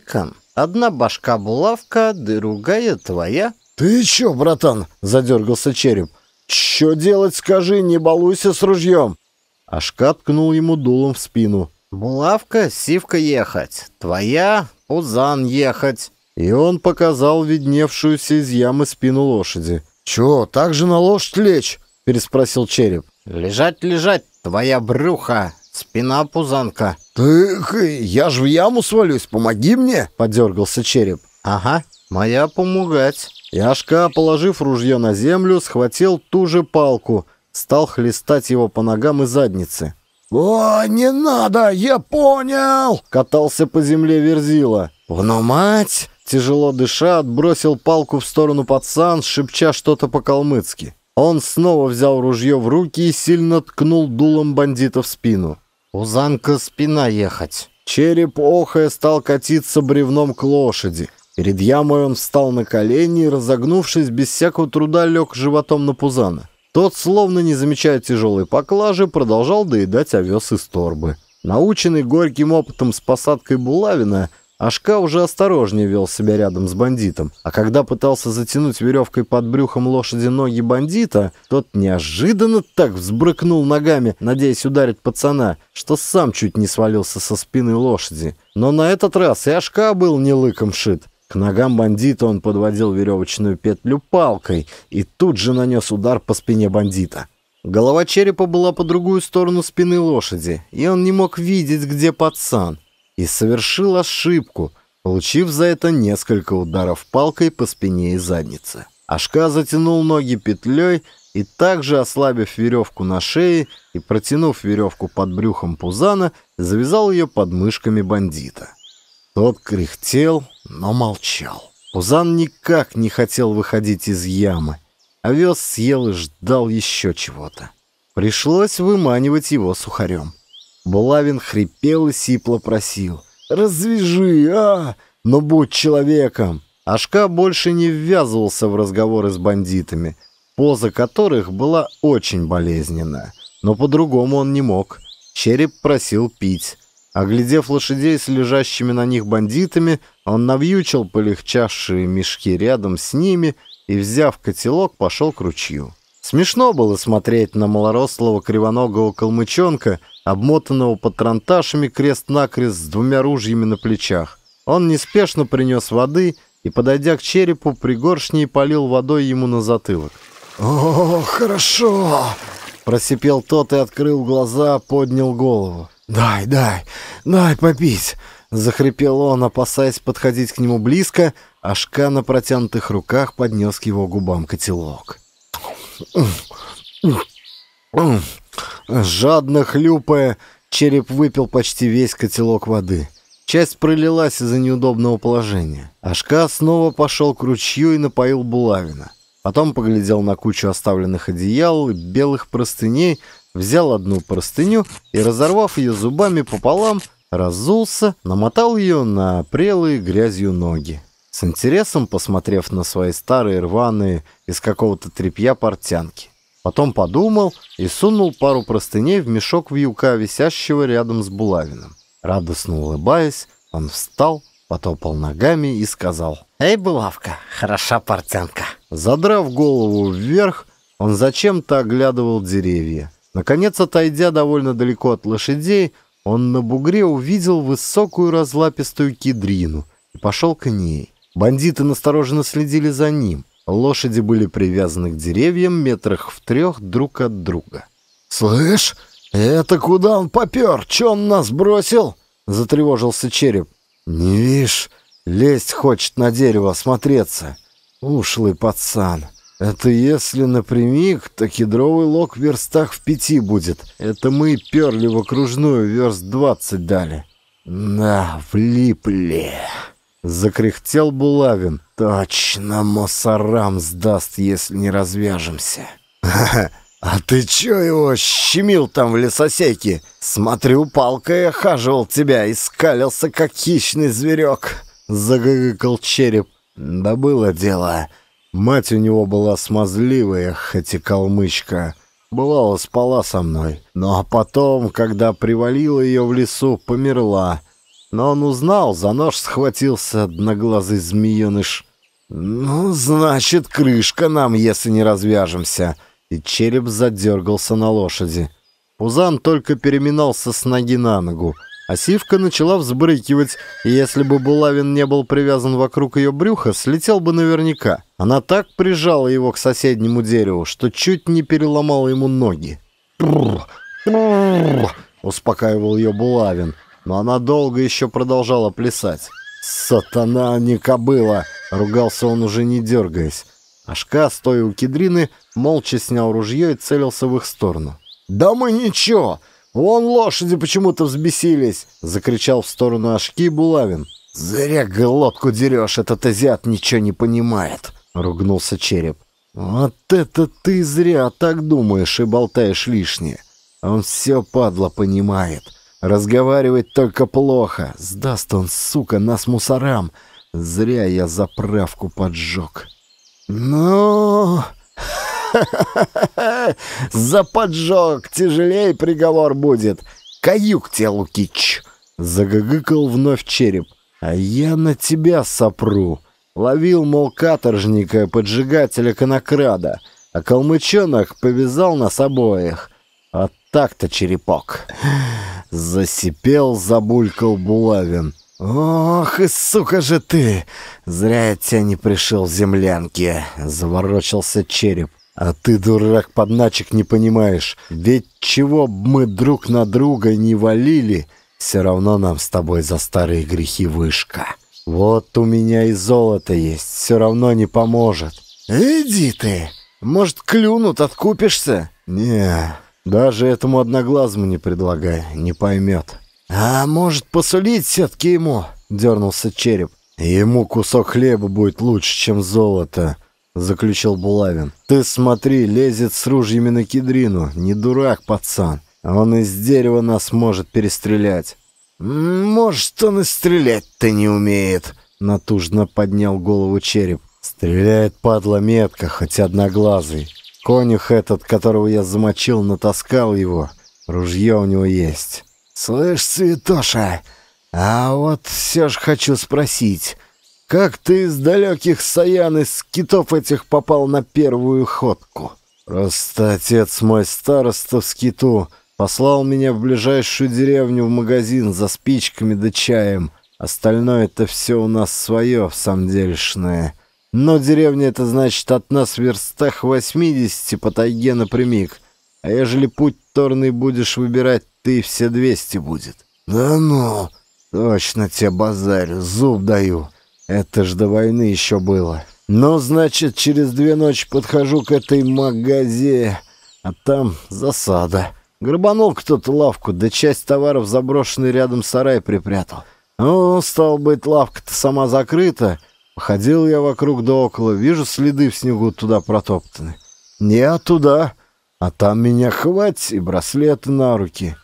Speaker 1: одна башка булавка, да другая твоя». «Ты чё, братан?» — задергался череп. «Чё делать, скажи, не балуйся с ружьем!» Ашка ткнул ему дулом в спину. «Булавка, сивка ехать, твоя, узан ехать». И он показал видневшуюся из ямы спину лошади. «Чё, так же на лошадь лечь?» — переспросил череп. «Лежать, лежать, твоя брюха, спина пузанка». «Тых, я ж в яму свалюсь, помоги мне!» — подергался череп. «Ага, моя помогать». Яшка, положив ружье на землю, схватил ту же палку, стал хлестать его по ногам и заднице. «О, не надо, я понял!» — катался по земле Верзила. «Вну мать!» — тяжело дыша, отбросил палку в сторону пацан, шепча что-то по-калмыцки. Он снова взял ружье в руки и сильно ткнул дулом бандита в спину. «Узанка спина ехать!» Череп охая стал катиться бревном к лошади. Перед ямой он встал на колени и, разогнувшись, без всякого труда лег животом на пузана. Тот, словно не замечая тяжелой поклажи, продолжал доедать овес из торбы. Наученный горьким опытом с посадкой булавина, Ашка уже осторожнее вел себя рядом с бандитом, а когда пытался затянуть веревкой под брюхом лошади ноги бандита, тот неожиданно так взбрыкнул ногами, надеясь ударить пацана, что сам чуть не свалился со спины лошади. Но на этот раз и Ашка был не лыком шит. К ногам бандита он подводил веревочную петлю палкой и тут же нанес удар по спине бандита. Голова черепа была по другую сторону спины лошади, и он не мог видеть, где пацан. И совершил ошибку, получив за это несколько ударов палкой по спине и заднице. Ашка затянул ноги петлей и также, ослабив веревку на шее и протянув веревку под брюхом Пузана, завязал ее под мышками бандита. Тот кряхтел, но молчал. Пузан никак не хотел выходить из ямы. Овес а съел и ждал еще чего-то. Пришлось выманивать его сухарем. Булавин хрипел и сипло просил. «Развяжи, а! Но будь человеком!» Ашка больше не ввязывался в разговоры с бандитами, поза которых была очень болезненная, Но по-другому он не мог. Череп просил пить. Оглядев лошадей с лежащими на них бандитами, он навьючил полегчавшие мешки рядом с ними и, взяв котелок, пошел к ручью. Смешно было смотреть на малорослого кривоногого калмычонка, обмотанного патронташами крест-накрест с двумя ружьями на плечах. Он неспешно принес воды и, подойдя к черепу, пригоршней полил водой ему на затылок. «О, хорошо!» Просипел тот и открыл глаза, поднял голову. «Дай, дай, дай попить!» — захрипел он, опасаясь подходить к нему близко, Ашка на протянутых руках поднес к его губам котелок. Жадно хлюпая, череп выпил почти весь котелок воды. Часть пролилась из-за неудобного положения. Ашка снова пошел к ручью и напоил булавина. Потом поглядел на кучу оставленных одеял и белых простыней, взял одну простыню и, разорвав ее зубами пополам, разулся, намотал ее на прелые грязью ноги. С интересом посмотрев на свои старые рваные из какого-то тряпья портянки. Потом подумал и сунул пару простыней в мешок вьюка, висящего рядом с булавином. Радостно улыбаясь, он встал, потопал ногами и сказал «Эй, булавка, хороша портянка». Задрав голову вверх, он зачем-то оглядывал деревья. Наконец, отойдя довольно далеко от лошадей, он на бугре увидел высокую разлапистую кедрину и пошел к ней. Бандиты настороженно следили за ним. Лошади были привязаны к деревьям метрах в трех друг от друга. «Слышь, это куда он попер? Че он нас бросил?» — затревожился череп. «Не вишь, лезть хочет на дерево, смотреться. Ушлый пацан». Это если напрямик, то кедровый лог в верстах в пяти будет. Это мы перли в окружную, верст двадцать дали. На влипли. Закряхтел Булавин. Точно мусорам сдаст, если не развяжемся. «А ты чё его щемил там в лесосеке? Смотрю, палкой охаживал тебя и скалился, как хищный зверек!» — загыгыкал череп. «Да было дело. Мать у него была смазливая, хоть и калмычка. Бывало, спала со мной. Ну а потом, когда привалила ее в лесу, померла. Но он узнал, за нож схватился одноглазый змееныш. «Ну, значит, крышка нам, если не развяжемся!» И череп задергался на лошади. Пузан только переминался с ноги на ногу — а сивка начала взбрыкивать, и если бы булавин не был привязан вокруг ее брюха, слетел бы наверняка. Она так прижала его к соседнему дереву, что чуть не переломала ему ноги. успокаивал ее булавин, но она долго еще продолжала плясать. «Сатана, а не кобыла!» — ругался он уже не дергаясь. Ашка, стоя у кедрины, молча снял ружье и целился в их сторону. «Да мы ничего!» «Вон лошади почему-то взбесились!» — закричал в сторону Ашки Булавин. «Зря глотку дерешь, этот азиат ничего не понимает!» — ругнулся Череп. «Вот это ты зря так думаешь и болтаешь лишнее! Он все, падла, понимает. Разговаривать только плохо. Сдаст он, сука, нас мусорам. Зря я заправку поджег». «Ну...» Но... За поджог тяжелее приговор будет. Каюк тебе, Лукич!» Загогыкал вновь череп. «А я на тебя сопру!» Ловил, мол, каторжника, поджигателя конокрада, а калмычонок повязал нас обоих. А так-то черепок. Засипел, забулькал булавин. «Ох и сука же ты! Зря я тебя не пришил в землянке!» — заворочился череп. А ты, дурак, подначек не понимаешь. Ведь чего б мы друг на друга не валили, все равно нам с тобой за старые грехи вышка. Вот у меня и золото есть, все равно не поможет. Иди ты, может, клюнут, откупишься? Не, даже этому одноглазому не предлагай, не поймет. А может, посулить все-таки ему? Дернулся череп. Ему кусок хлеба будет лучше, чем золото. — заключил Булавин. «Ты смотри, лезет с ружьями на кедрину. Не дурак, пацан. Он из дерева нас может перестрелять». «Может, он и стрелять-то не умеет», — натужно поднял голову череп. «Стреляет, падла, метко, хоть одноглазый. Конюх этот, которого я замочил, натаскал его. Ружье у него есть». «Слышь, Цветоша, а вот все ж хочу спросить». Как ты из далеких саян, из китов этих попал на первую ходку? Просто отец мой староста в скиту послал меня в ближайшую деревню в магазин за спичками да чаем. Остальное-то все у нас свое, в самом делешное. Но деревня это значит от нас в верстах восьмидесяти по тайге напрямик. А ежели путь торный будешь выбирать, ты все двести будет. Да ну, точно тебе базарю, зуб даю. Это ж до войны еще было. Ну, значит, через две ночи подхожу к этой магазе, а там засада. Грабанул кто-то лавку, да часть товаров заброшенный рядом сарай припрятал. Ну, стал быть, лавка-то сама закрыта. Походил я вокруг да около, вижу следы в снегу туда протоптаны. Не туда, а там меня хватит и браслеты на руки.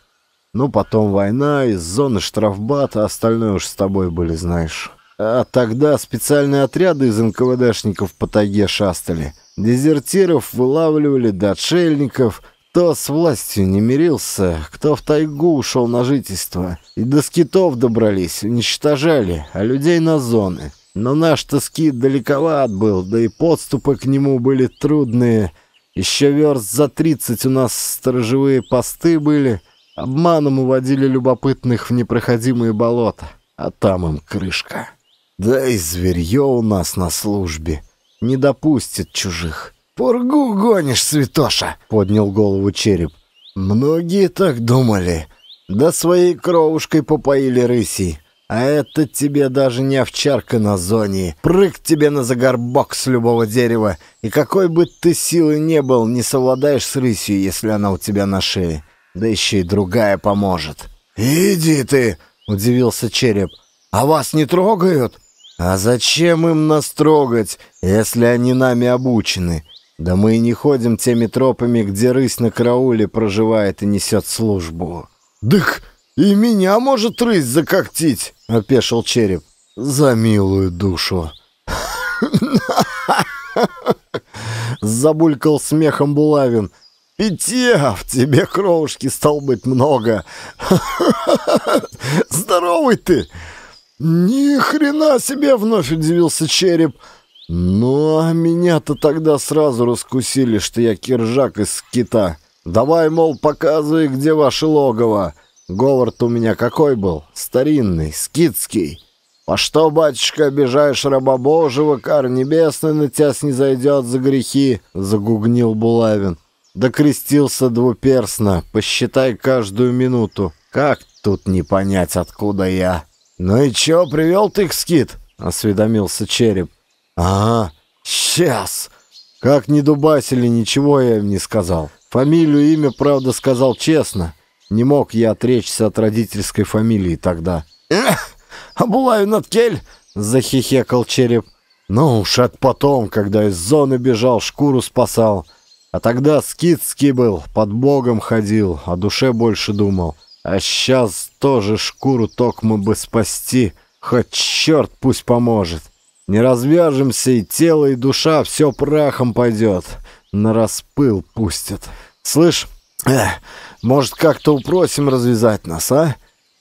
Speaker 1: Ну, потом война, из зоны штрафбата, остальное уж с тобой были, знаешь». А тогда специальные отряды из НКВДшников по тайге шастали. Дезертиров вылавливали, до отшельников. Кто с властью не мирился, кто в тайгу ушел на жительство. И до скитов добрались, уничтожали, а людей на зоны. Но наш-то скит далековат был, да и подступы к нему были трудные. Еще верст за тридцать у нас сторожевые посты были. Обманом уводили любопытных в непроходимые болота. А там им крышка. Да и зверье у нас на службе. Не допустит чужих. «Пургу гонишь, святоша!» — поднял голову череп. «Многие так думали. Да своей кровушкой попоили рыси. А это тебе даже не овчарка на зоне. Прыг тебе на загорбок с любого дерева. И какой бы ты силы не был, не совладаешь с рысью, если она у тебя на шее. Да еще и другая поможет». «Иди ты!» — удивился череп. «А вас не трогают?» А зачем им нас трогать, если они нами обучены? Да мы и не ходим теми тропами, где рысь на карауле проживает и несет службу. Дык И меня может рысь закоктить! Опешил череп. За милую душу. Забулькал смехом Булавин. Питья в тебе кровушки стал быть много. Здоровый ты! «Ни хрена себе!» — вновь удивился череп. Ну а меня меня-то тогда сразу раскусили, что я киржак из кита. Давай, мол, показывай, где ваше логово. Говорт у меня какой был? Старинный, скитский. А что, батюшка, обижаешь раба Божьего, кар небесный на тебя снизойдет за грехи?» — загугнил Булавин. Докрестился двуперстно, посчитай каждую минуту. Как тут не понять, откуда я?» «Ну и чё, привёл ты их, скит?» — осведомился череп. «Ага, сейчас!» Как не дубасили, ничего я им не сказал. Фамилию имя, правда, сказал честно. Не мог я отречься от родительской фамилии тогда. «Эх, обулаю над кель!» — захихекал череп. «Ну уж от потом, когда из зоны бежал, шкуру спасал. А тогда скидский был, под богом ходил, о душе больше думал. А сейчас тоже шкуру токму бы спасти. Хоть черт пусть поможет. Не развяжемся, и тело, и душа все прахом пойдет. На распыл пустят. Слышь, эх, может, как-то упросим развязать нас, а?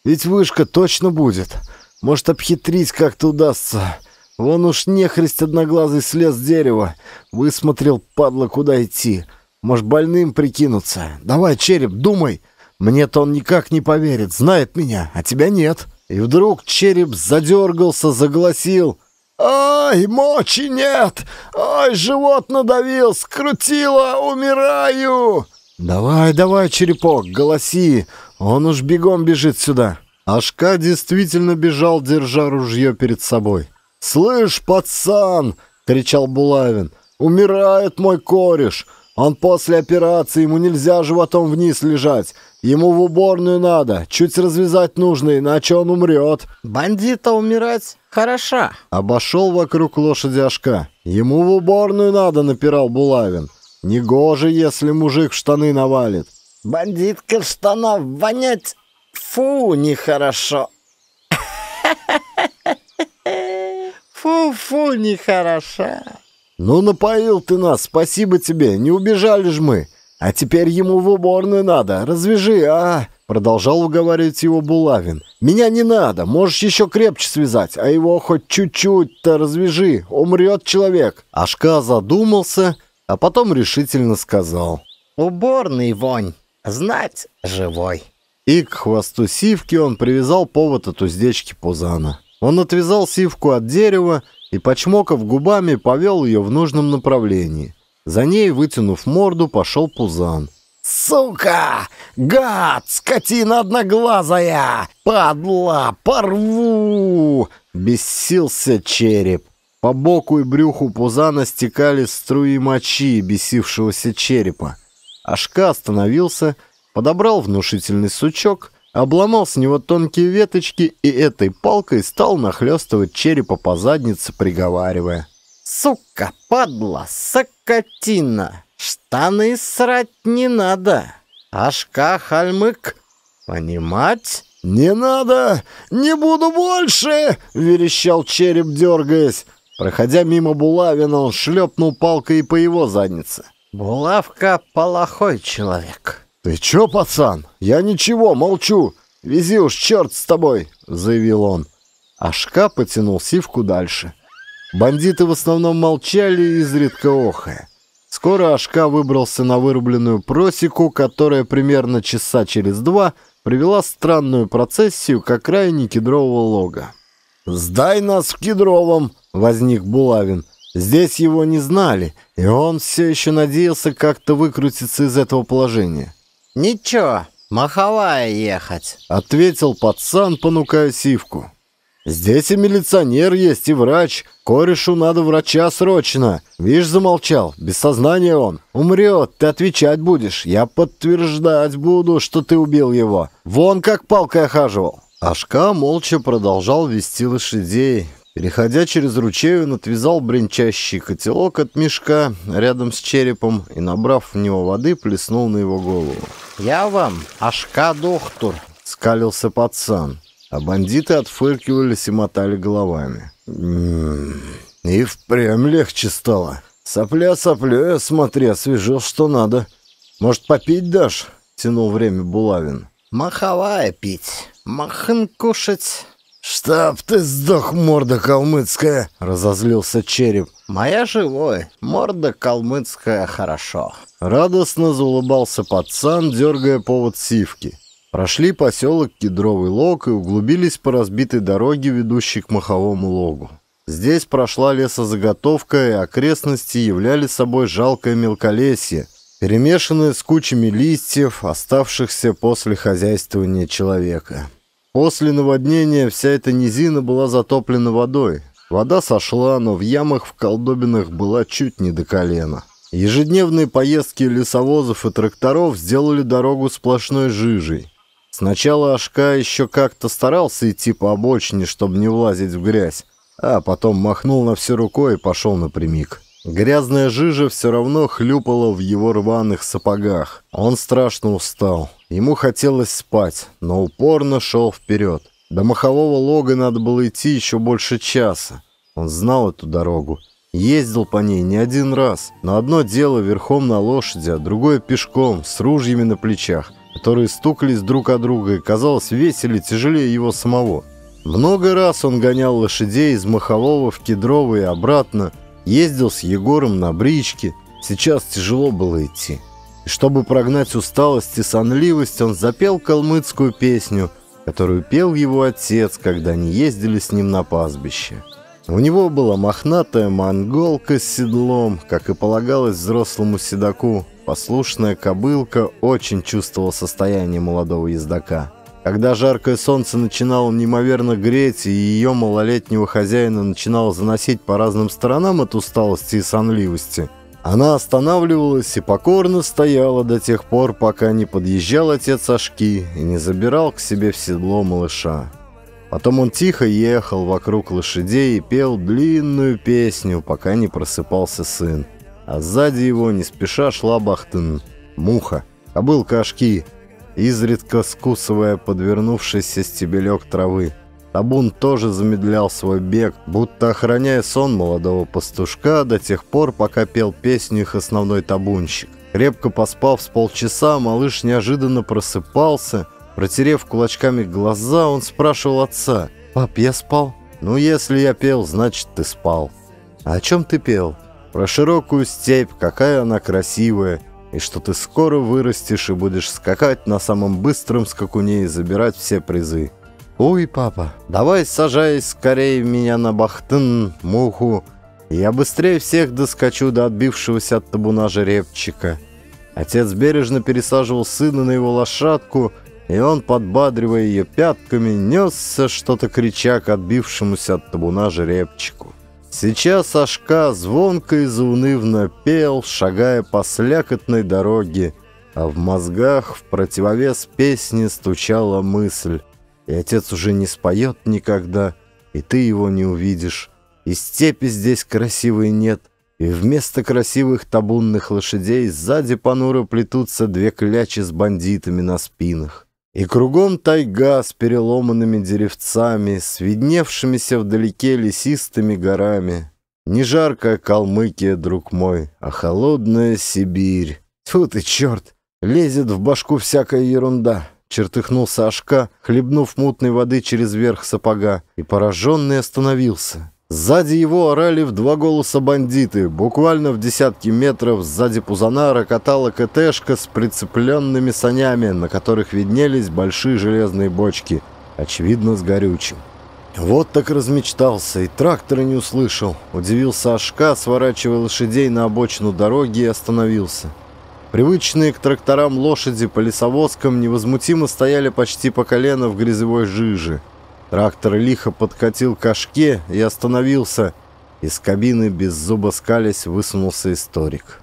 Speaker 1: Ведь вышка точно будет. Может, обхитрить как-то удастся. Вон уж нехрест одноглазый слез с дерева. Высмотрел, падла, куда идти. Может, больным прикинуться. Давай, череп, думай. Мне-то он никак не поверит, знает меня, а тебя нет. И вдруг череп задергался, загласил. «Ай, мочи нет! Ай, живот надавил, скрутило, умираю!» «Давай, давай, черепок, голоси! Он уж бегом бежит сюда!» Ашка действительно бежал, держа ружье перед собой. «Слышь, пацан!» — кричал Булавин. «Умирает мой кореш! Он после операции, ему нельзя животом вниз лежать! Ему в уборную надо. Чуть развязать нужно, иначе он умрет. Бандита умирать хороша. Обошел вокруг лошади Ашка. Ему в уборную надо, напирал Булавин. Негоже, если мужик в штаны навалит. Бандитка в штанах вонять. Фу, нехорошо. Фу-фу, нехороша. Ну, напоил ты нас, спасибо тебе. Не убежали ж мы. «А теперь ему в уборную надо. Развяжи, а!» Продолжал уговаривать его Булавин. «Меня не надо. Можешь еще крепче связать, а его хоть чуть-чуть-то развяжи. Умрет человек». Ашка задумался, а потом решительно сказал. «Уборный вонь. Знать живой». И к хвосту сивки он привязал повод от уздечки Пузана. Он отвязал сивку от дерева и, почмокав губами, повел ее в нужном направлении. За ней, вытянув морду, пошел Пузан. «Сука! Гад! Скотина одноглазая! Падла! Порву!» Бесился череп. По боку и брюху Пузана стекали струи мочи бесившегося черепа. Ашка остановился, подобрал внушительный сучок, обломал с него тонкие веточки и этой палкой стал нахлестывать черепа по заднице, приговаривая. «Сука! Падла! Сак!» скотина! Штаны срать не надо! Ашка хальмык! Понимать?» «Не надо! Не буду больше!» — верещал череп, дергаясь. Проходя мимо Булавина, он шлепнул палкой по его заднице. «Булавка — плохой человек». «Ты чё, пацан? Я ничего, молчу. Вези уж черт с тобой!» — заявил он. Ашка потянул сивку дальше. Бандиты в основном молчали, изредка охая. Скоро Ашка выбрался на вырубленную просеку, которая примерно часа через два привела странную процессию к окраине кедрового лога. «Сдай нас в кедровом!» — возник Булавин. Здесь его не знали, и он все еще надеялся как-то выкрутиться из этого положения. «Ничего, маховая ехать», — ответил пацан, понукая сивку. «Здесь и милиционер есть, и врач. Корешу надо врача срочно. Вишь, замолчал. Без сознания он. Умрет, ты отвечать будешь. Я подтверждать буду, что ты убил его. Вон как палкой охаживал». Ашка молча продолжал вести лошадей. Переходя через ручей, он отвязал бренчащий котелок от мешка рядом с черепом и, набрав в него воды, плеснул на его голову. «Я вам, Ашка-доктор!» — скалился пацан. А бандиты отфыркивались и мотали головами. «М-м-м, и впрямь легче стало. Сопля соплю, смотри, освежил, что надо. Может, попить дашь? Тянул время Булавин. Маховая пить, махан кушать. «Чтоб ты сдох, морда калмыцкая!» — разозлился череп. «Моя живой, морда калмыцкая хорошо!» Радостно заулыбался пацан, дергая повод сивки. Прошли поселок Кедровый Лог и углубились по разбитой дороге, ведущей к Маховому Логу. Здесь прошла лесозаготовка, и окрестности являли собой жалкое мелколесье, перемешанное с кучами листьев, оставшихся после хозяйствования человека. После наводнения вся эта низина была затоплена водой. Вода сошла, но в ямах в колдобинах была чуть не до колена. Ежедневные поездки лесовозов и тракторов сделали дорогу сплошной жижей. Сначала Ашка еще как-то старался идти по обочине, чтобы не влазить в грязь, а потом махнул на все рукой и пошел напрямик. Грязная жижа все равно хлюпала в его рваных сапогах. Он страшно устал. Ему хотелось спать, но упорно шел вперед. До махового лога надо было идти еще больше часа. Он знал эту дорогу. Ездил по ней не один раз, но одно дело верхом на лошади, а другое пешком, с ружьями на плечах которые стукались друг о друга и, казалось, весили тяжелее его самого. Много раз он гонял лошадей из Махового в Кедрово и обратно, ездил с Егором на бричке. Сейчас тяжело было идти. И чтобы прогнать усталость и сонливость, он запел калмыцкую песню, которую пел его отец, когда они ездили с ним на пастбище. У него была мохнатая монголка с седлом, как и полагалось взрослому седаку – Послушная кобылка очень чувствовала состояние молодого ездока. Когда жаркое солнце начинало неимоверно греть, и ее малолетнего хозяина начинало заносить по разным сторонам от усталости и сонливости, она останавливалась и покорно стояла до тех пор, пока не подъезжал отец Ашки и не забирал к себе в седло малыша. Потом он тихо ехал вокруг лошадей и пел длинную песню, пока не просыпался сын а сзади его не спеша шла Бахтын, муха, а был кашки, изредка скусывая подвернувшийся стебелек травы. Табун тоже замедлял свой бег, будто охраняя сон молодого пастушка до тех пор, пока пел песню их основной табунщик. Крепко поспав с полчаса, малыш неожиданно просыпался. Протерев кулачками глаза, он спрашивал отца. «Пап, я спал?» «Ну, если я пел, значит, ты спал». «А о чем ты пел?» про широкую степь, какая она красивая, и что ты скоро вырастешь и будешь скакать на самом быстром скакуне и забирать все призы. «Ой, папа, давай сажай скорее меня на бахтын, муху, я быстрее всех доскочу до отбившегося от табуна жеребчика». Отец бережно пересаживал сына на его лошадку, и он, подбадривая ее пятками, несся что-то крича к отбившемуся от табуна жеребчику. Сейчас Ашка звонко и заунывно пел, шагая по слякотной дороге, а в мозгах в противовес песни стучала мысль. И отец уже не споет никогда, и ты его не увидишь. И степи здесь красивой нет, и вместо красивых табунных лошадей сзади понуро плетутся две клячи с бандитами на спинах. И кругом тайга с переломанными деревцами, с видневшимися вдалеке лесистыми горами. Не жаркая Калмыкия, друг мой, а холодная Сибирь. Тьфу ты, черт! Лезет в башку всякая ерунда. Чертыхнулся Ашка, хлебнув мутной воды через верх сапога, и пораженный остановился. Сзади его орали в два голоса бандиты. Буквально в десятке метров сзади пузана рокотала КТшка с прицепленными санями, на которых виднелись большие железные бочки, очевидно, с горючим. Вот так размечтался, и трактора не услышал. Удивился Ашка, сворачивая лошадей на обочину дороги и остановился. Привычные к тракторам лошади по лесовозкам невозмутимо стояли почти по колено в грязевой жиже. Трактор лихо подкатил к ошке и остановился. Из кабины без зуба скались высунулся историк.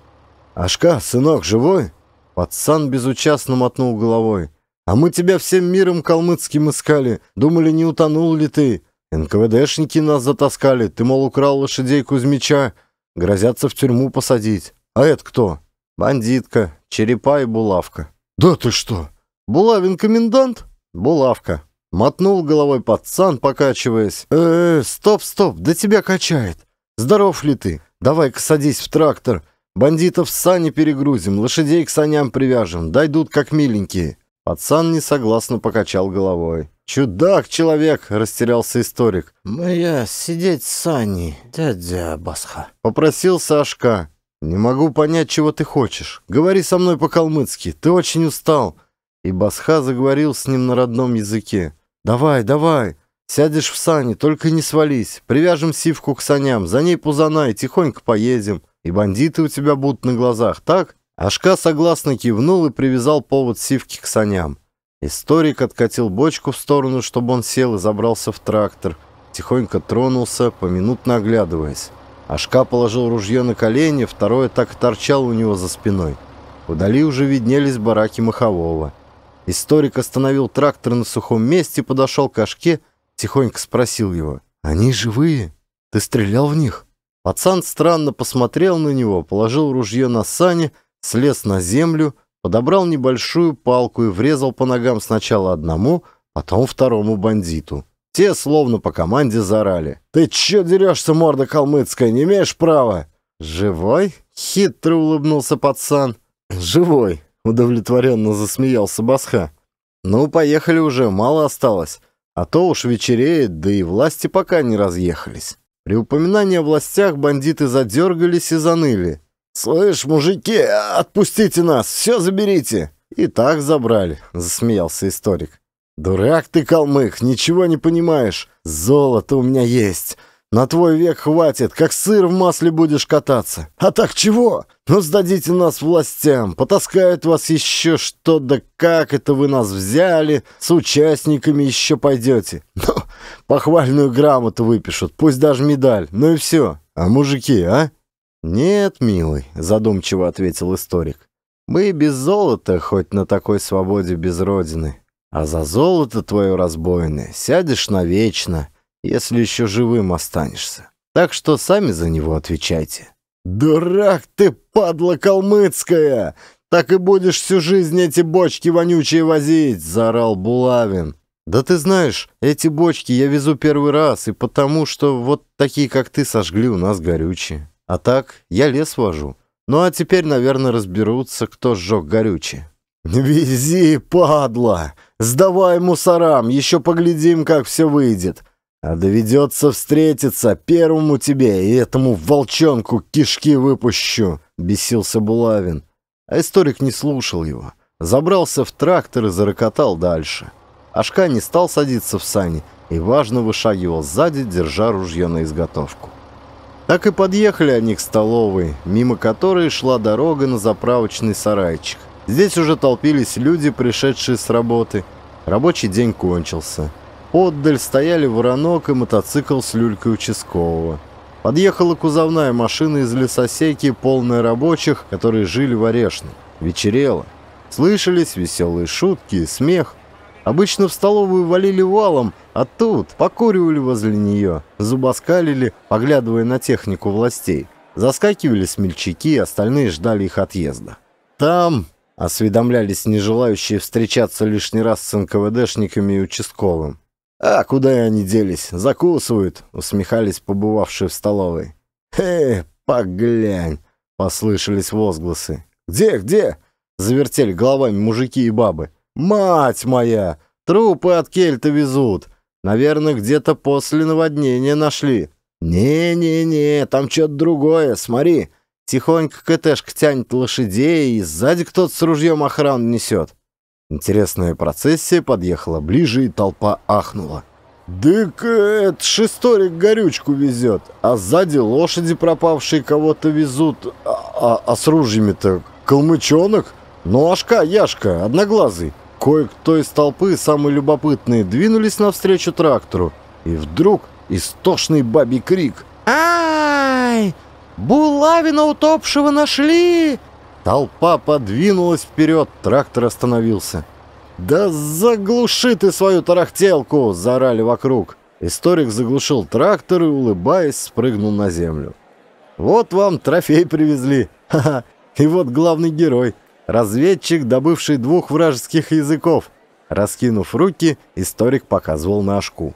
Speaker 1: «Ашка, сынок, живой?» Пацан безучастно мотнул головой. «А мы тебя всем миром калмыцким искали. Думали, не утонул ли ты. НКВДшники нас затаскали. Ты, мол, украл лошадей Кузьмича. Грозятся в тюрьму посадить. А это кто?» «Бандитка, черепа и булавка». «Да ты что?» «Булавин комендант?» «Булавка. Мотнул головой пацан, покачиваясь. «Э, -э стоп, стоп, да тебя качает. Здоров ли ты? Давай-ка садись в трактор. Бандитов в сани перегрузим, лошадей к саням привяжем. Дойдут как миленькие». Пацан несогласно покачал головой. «Чудак, человек!» — растерялся историк. «Моя сидеть с Саней, дядя Басха!» — попросил Сашка. «Не могу понять, чего ты хочешь. Говори со мной по-калмыцки. Ты очень устал. И Басха заговорил с ним на родном языке. «Давай, давай! Сядешь в сани, только не свались. Привяжем сивку к саням, за ней пузана и тихонько поедем. И бандиты у тебя будут на глазах, так?» Ашка согласно кивнул и привязал повод сивки к саням. Историк откатил бочку в сторону, чтобы он сел и забрался в трактор. Тихонько тронулся, поминутно оглядываясь. Ашка положил ружье на колени, второе так и торчало у него за спиной. Удали уже виднелись бараки Махового. Историк остановил трактор на сухом месте, подошел к Ашке, тихонько спросил его. «Они живые? Ты стрелял в них?» Пацан странно посмотрел на него, положил ружье на сани, слез на землю, подобрал небольшую палку и врезал по ногам сначала одному, потом второму бандиту. Те словно по команде заорали. «Ты че дерешься, морда калмыцкая, не имеешь права?» «Живой?» — хитро улыбнулся пацан. «Живой. Удовлетворенно засмеялся Басха. «Ну, поехали уже, мало осталось. А то уж вечереет, да и власти пока не разъехались». При упоминании о властях бандиты задергались и заныли. «Слышь, мужики, отпустите нас, все заберите!» «И так забрали», — засмеялся историк. «Дурак ты, калмык, ничего не понимаешь. Золото у меня есть. На твой век хватит, как сыр в масле будешь кататься. А так чего? Ну, сдадите нас властям, потаскают вас еще что да как это вы нас взяли, с участниками еще пойдете. Ну, похвальную грамоту выпишут, пусть даже медаль, ну и все. А мужики, а? Нет, милый, задумчиво ответил историк. Мы без золота, хоть на такой свободе без родины. А за золото твое разбойное сядешь навечно если еще живым останешься. Так что сами за него отвечайте. «Дурак ты, падла калмыцкая! Так и будешь всю жизнь эти бочки вонючие возить!» — заорал Булавин. «Да ты знаешь, эти бочки я везу первый раз, и потому что вот такие, как ты, сожгли у нас горючие. А так я лес вожу. Ну а теперь, наверное, разберутся, кто сжег горючие. «Вези, падла! Сдавай мусорам, еще поглядим, как все выйдет. А доведется встретиться первому тебе, и этому волчонку кишки выпущу!» — бесился Булавин. А историк не слушал его. Забрался в трактор и зарокотал дальше. Ашка не стал садиться в сани и важно вышагивал сзади, держа ружье на изготовку. Так и подъехали они к столовой, мимо которой шла дорога на заправочный сарайчик. Здесь уже толпились люди, пришедшие с работы. Рабочий день кончился. Отдаль стояли воронок и мотоцикл с люлькой участкового. Подъехала кузовная машина из лесосеки, полная рабочих, которые жили в Орешне. Вечерело. Слышались веселые шутки и смех. Обычно в столовую валили валом, а тут покуривали возле нее, зубоскалили, поглядывая на технику властей. Заскакивали смельчаки, остальные ждали их отъезда. Там осведомлялись нежелающие встречаться лишний раз с НКВДшниками и участковым. «А куда они делись? Закусывают!» — усмехались побывавшие в столовой. «Э, поглянь!» — послышались возгласы. «Где, где?» — завертели головами мужики и бабы. «Мать моя! Трупы от кельта везут! Наверное, где-то после наводнения нашли!» «Не-не-не, там что-то другое, смотри!» Тихонько КТшка тянет лошадей, и сзади кто-то с ружьем охрану несет. Интересная процессия подъехала ближе, и толпа ахнула. «Дык, это шесторик горючку везет, а сзади лошади пропавшие кого-то везут, а, а, а с ружьями-то калмычонок, ну ашка, яшка, одноглазый». Кое-кто из толпы, самые любопытные, двинулись навстречу трактору, и вдруг истошный бабий крик. «Ай! Булавина утопшего нашли! Толпа подвинулась вперед, трактор остановился. «Да заглуши ты свою тарахтелку!» – заорали вокруг. Историк заглушил трактор и, улыбаясь, спрыгнул на землю. «Вот вам трофей привезли! Ха-ха! И вот главный герой, разведчик, добывший двух вражеских языков!» Раскинув руки, историк показывал на ошку.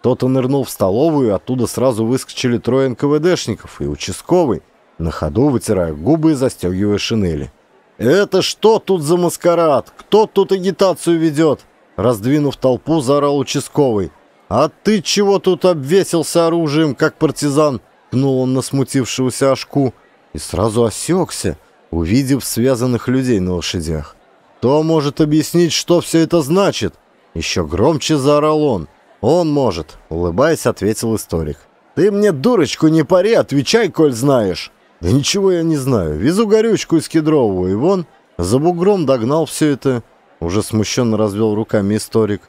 Speaker 1: Тот и нырнул в столовую, оттуда сразу выскочили трое НКВДшников и участковый – на ходу вытирая губы и застегивая шинели. «Это что тут за маскарад? Кто тут агитацию ведет?» Раздвинув толпу, заорал участковый. «А ты чего тут обвесился оружием, как партизан?» Кнул он на смутившегося Ашку и сразу осекся, увидев связанных людей на лошадях. «Кто может объяснить, что все это значит?» Еще громче заорал он. «Он может», — улыбаясь, ответил историк. «Ты мне дурочку не пари, отвечай, коль знаешь». Да ничего я не знаю. Везу горючку из Кедрового, и вон, за бугром догнал все это. Уже смущенно развел руками историк.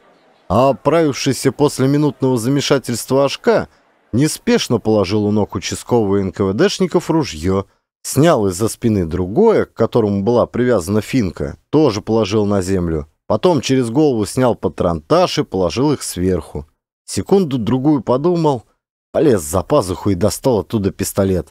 Speaker 1: А оправившийся после минутного замешательства Ашка неспешно положил у ног участкового НКВДшников ружье, снял из-за спины другое, к которому была привязана финка, тоже положил на землю. Потом через голову снял патронтаж и положил их сверху. Секунду-другую подумал, полез за пазуху и достал оттуда пистолет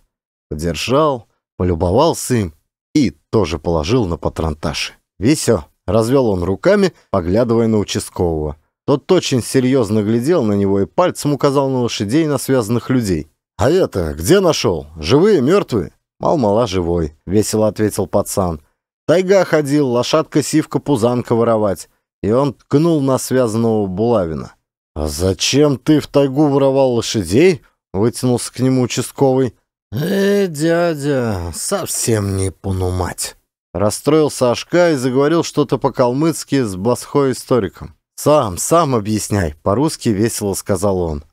Speaker 1: подержал, полюбовался им и тоже положил на патронтаж. «Весё!» — развел он руками, поглядывая на участкового. Тот очень серьезно глядел на него и пальцем указал на лошадей и на связанных людей. «А это где нашел? Живые, мертвые?» «Мал-мала живой», — весело ответил пацан. «Тайга ходил, лошадка-сивка-пузанка воровать». И он ткнул на связанного булавина. «А зачем ты в тайгу воровал лошадей?» — вытянулся к нему участковый. «Э, дядя, совсем не понумать!» Расстроился Ашка и заговорил что-то по-калмыцки с басхой-историком. «Сам, сам объясняй!» — по-русски весело сказал он.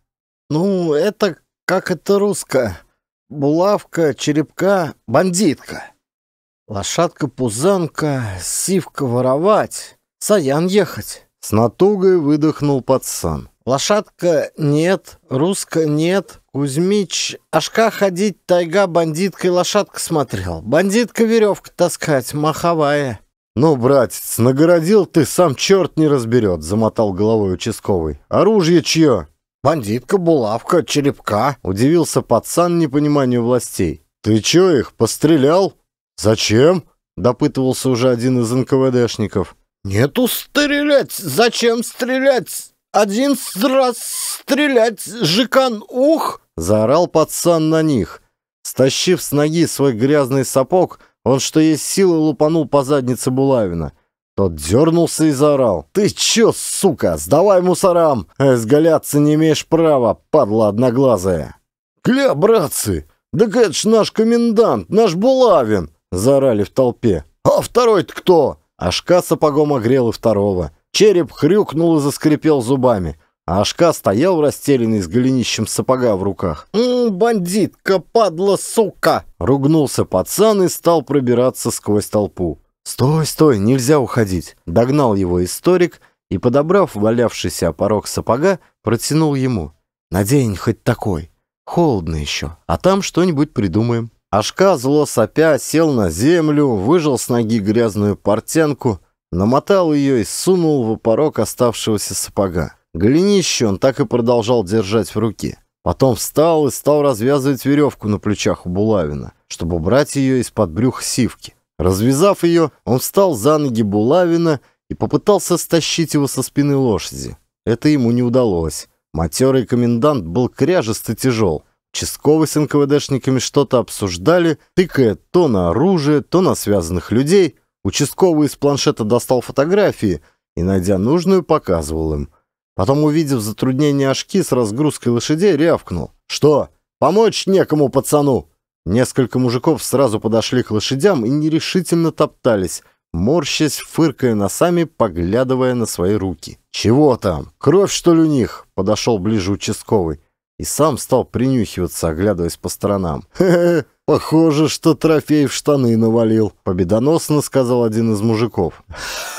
Speaker 1: «Ну, это как это русско. Булавка, черепка, бандитка. Лошадка-пузанка, сивка воровать, саян ехать». С натугой выдохнул пацан. Лошадка нет, русская нет. Кузьмич, ашка ходить, тайга, бандиткой лошадка смотрел. Бандитка веревка таскать, маховая. «Ну, братец, нагородил ты, сам черт не разберет», — замотал головой участковый. «Оружие чье?» «Бандитка, булавка, черепка», — удивился пацан непониманию властей. «Ты чё их, пострелял?» «Зачем?» — допытывался уже один из НКВДшников. «Нету стрелять! Зачем стрелять?» один раз стрелять, жикан, ух!» — заорал пацан на них. Стащив с ноги свой грязный сапог, он, что есть силы, лупанул по заднице Булавина. Тот дернулся и заорал. «Ты чё, сука, сдавай мусорам! Изгаляться не имеешь права, падла одноглазая!» «Гля, братцы! Да это ж наш комендант, наш Булавин!» — заорали в толпе. «А второй-то кто?» Ашка сапогом огрел и второго. Череп хрюкнул и заскрипел зубами. А Ашка стоял растерянный с голенищем сапога в руках. «М -м, «Бандитка, падла, сука!» Ругнулся пацан и стал пробираться сквозь толпу. «Стой, стой, нельзя уходить!» Догнал его историк и, подобрав валявшийся порог сапога, протянул ему. «Надень хоть такой. Холодно еще, а там что-нибудь придумаем». Ашка зло сопя сел на землю, выжил с ноги грязную портянку, Намотал ее и сунул в порог оставшегося сапога. Голенище он так и продолжал держать в руке. Потом встал и стал развязывать веревку на плечах у булавина, чтобы убрать ее из-под брюх сивки. Развязав ее, он встал за ноги булавина и попытался стащить его со спины лошади. Это ему не удалось. Матерый комендант был кряжест и тяжел. Участковый с НКВДшниками что-то обсуждали, тыкая то на оружие, то на связанных людей — Участковый из планшета достал фотографии и, найдя нужную, показывал им. Потом, увидев затруднение Ашки с разгрузкой лошадей, рявкнул. «Что? Помочь некому пацану!» Несколько мужиков сразу подошли к лошадям и нерешительно топтались, морщась, фыркая носами, поглядывая на свои руки. «Чего там? Кровь, что ли, у них?» — подошел ближе участковый. И сам стал принюхиваться, оглядываясь по сторонам. «Хе-хе, «Похоже, что трофей в штаны навалил», — победоносно сказал один из мужиков.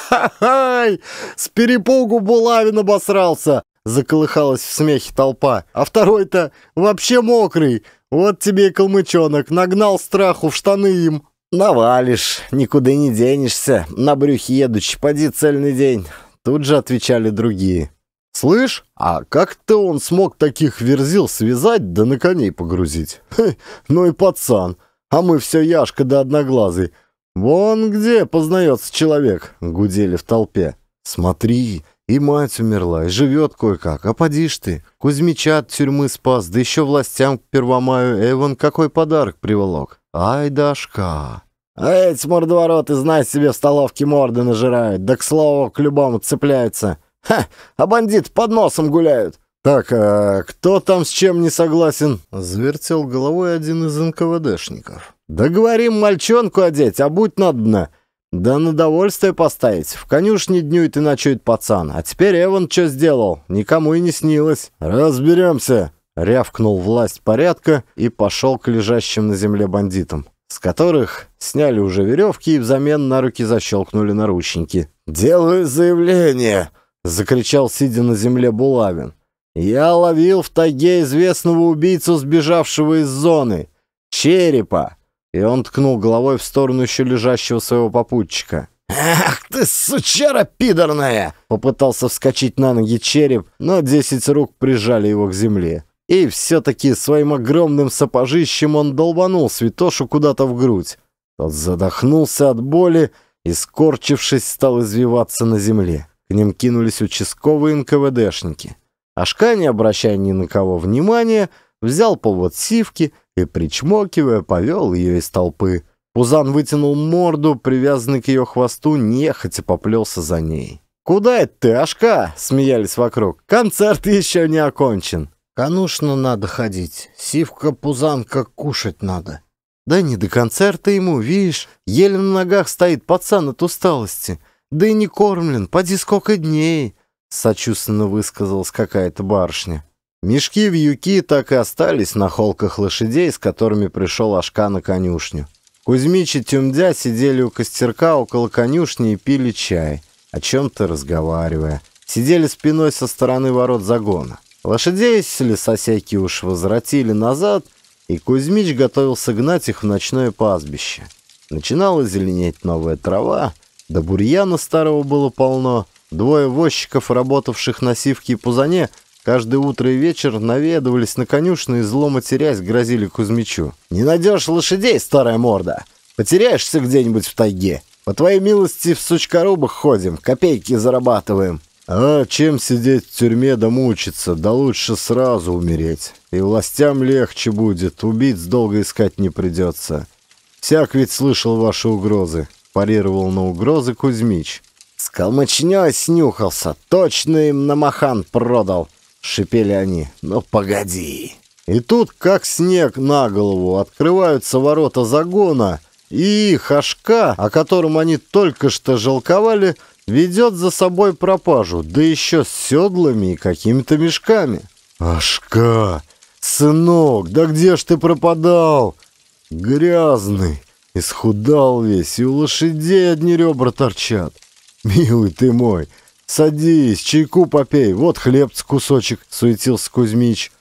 Speaker 1: «Ха-хай! С перепугу Булавин обосрался!» — заколыхалась в смехе толпа. «А второй-то вообще мокрый! Вот тебе и калмычонок! Нагнал страху в штаны им!» «Навалишь, никуда не денешься, на брюхе едучи, поди цельный день!» Тут же отвечали другие. «Слышь, а как-то он смог таких верзил связать да на коней погрузить? Хе, ну и пацан, а мы все Яшка да Одноглазый. Вон где познается человек!» — гудели в толпе. «Смотри, и мать умерла, и живет кое-как, а поди ж ты! Кузьмича от тюрьмы спас, да еще властям к Первомаю Эван какой подарок приволок! Ай, Дашка!» А эти мордовороты, знай себе, в столовке морды нажирают, да, к слову, к любому цепляются. Ха, а бандит под носом гуляют. Так, а кто там с чем не согласен? Звертел головой один из НКВДшников. Да мальчонку одеть, а будь надобно. Да на довольствие поставить. В конюшне днюет и ночует пацан. А теперь Эван что сделал? Никому и не снилось. Разберемся. Рявкнул власть порядка и пошел к лежащим на земле бандитам с которых сняли уже веревки и взамен на руки защелкнули наручники. «Делаю заявление!» — закричал, сидя на земле Булавин. «Я ловил в тайге известного убийцу, сбежавшего из зоны. Черепа!» И он ткнул головой в сторону еще лежащего своего попутчика. «Ах ты, сучара пидорная!» Попытался вскочить на ноги череп, но десять рук прижали его к земле. И все-таки своим огромным сапожищем он долбанул святошу куда-то в грудь. Тот задохнулся от боли и, скорчившись, стал извиваться на земле. К ним кинулись участковые НКВДшники. Ашка, не обращая ни на кого внимания, взял повод сивки и, причмокивая, повел ее из толпы. Пузан вытянул морду, привязанный к ее хвосту, нехотя поплелся за ней. «Куда это ты, Ашка?» — смеялись вокруг. «Концерт еще не окончен». «Конушно надо ходить. Сивка-пузанка кушать надо». «Да не до концерта ему, видишь, еле на ногах стоит пацан от усталости». Да и не кормлен, поди сколько дней!» Сочувственно высказалась какая-то барышня. Мешки в юки так и остались на холках лошадей, с которыми пришел Ашка на конюшню. Кузьмич и Тюмдя сидели у костерка около конюшни и пили чай, о чем-то разговаривая. Сидели спиной со стороны ворот загона. Лошадей лесосеки уж возвратили назад, и Кузьмич готовился гнать их в ночное пастбище. Начинала зеленеть новая трава, да бурьяна старого было полно. Двое возчиков, работавших на сивке и пузане, каждое утро и вечер наведывались на конюшню и, зло матерясь, грозили Кузьмичу. «Не найдешь лошадей, старая морда! Потеряешься где-нибудь в тайге! По твоей милости в сучкорубах ходим, копейки зарабатываем!» «А чем сидеть в тюрьме да мучиться? Да лучше сразу умереть. И властям легче будет, убийц долго искать не придется. Всяк ведь слышал ваши угрозы парировал на угрозы Кузьмич. «С Калмычнёй снюхался, точно им на махан продал!» — шипели они. «Ну погоди!» И тут, как снег на голову, открываются ворота загона, и Хашка, о котором они только что жалковали, ведет за собой пропажу, да еще с седлами и какими-то мешками. «Ашка! Сынок, да где ж ты пропадал? Грязный!» Исхудал весь, и у лошадей одни ребра торчат. Милый ты мой, садись, чайку попей, вот хлеб с кусочек, суетился Кузьмич.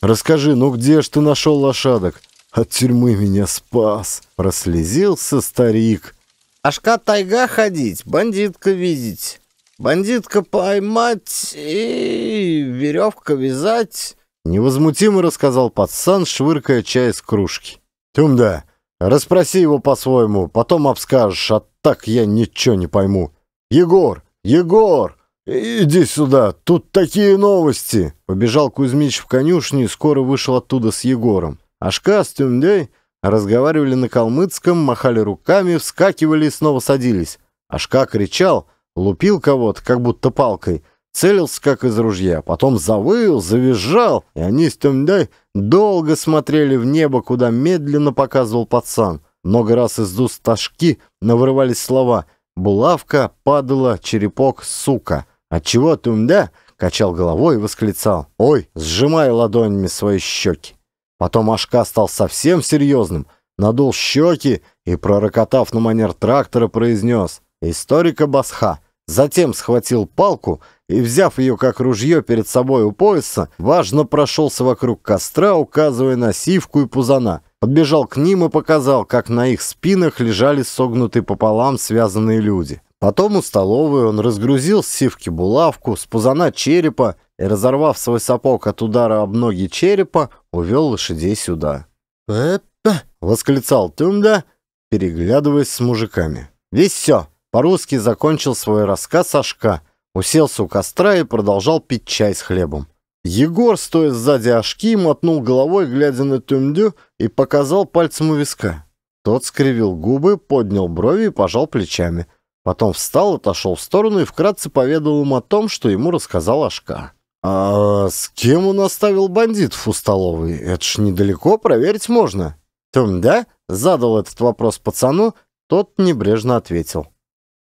Speaker 1: Расскажи, ну где ж ты нашел лошадок? От тюрьмы меня спас, прослезился старик. Ашка тайга ходить, бандитка видеть, бандитка поймать и веревка вязать. Невозмутимо рассказал пацан, швыркая чай с кружки. да. Распроси его по-своему, потом обскажешь, а так я ничего не пойму. Егор, Егор, иди сюда, тут такие новости. Побежал Кузьмич в конюшню и скоро вышел оттуда с Егором. Ашка с Тюмдей разговаривали на калмыцком, махали руками, вскакивали и снова садились. Ашка кричал, лупил кого-то, как будто палкой, Целился, как из ружья, потом завыл, завизжал, и они с Тюмдай долго смотрели в небо, куда медленно показывал пацан. Много раз из уст ташки навырывались слова «булавка», «падала», «черепок», «сука». Отчего Тюмда качал головой и восклицал «Ой!», сжимая ладонями свои щеки. Потом Ашка стал совсем серьезным, надул щеки и, пророкотав на манер трактора, произнес «Историка Басха». Затем схватил палку и, взяв ее как ружье перед собой у пояса, важно прошелся вокруг костра, указывая на сивку и пузана. Подбежал к ним и показал, как на их спинах лежали согнутые пополам связанные люди. Потом у столовой он разгрузил с сивки булавку, с пузана черепа и, разорвав свой сапог от удара об ноги черепа, увел лошадей сюда. «Пеппа!» — восклицал Тумда, переглядываясь с мужиками. «Весь все!» — по-русски закончил свой рассказ Ашка — Уселся у костра и продолжал пить чай с хлебом. Егор, стоя сзади Ашки, мотнул головой, глядя на Тюмдю, и показал пальцем у виска. Тот скривил губы, поднял брови и пожал плечами. Потом встал, отошел в сторону и вкратце поведал им о том, что ему рассказал Ашка. «А с кем он оставил бандитов у столовой? Это ж недалеко, проверить можно». «Тюмдя?» — задал этот вопрос пацану, тот небрежно ответил.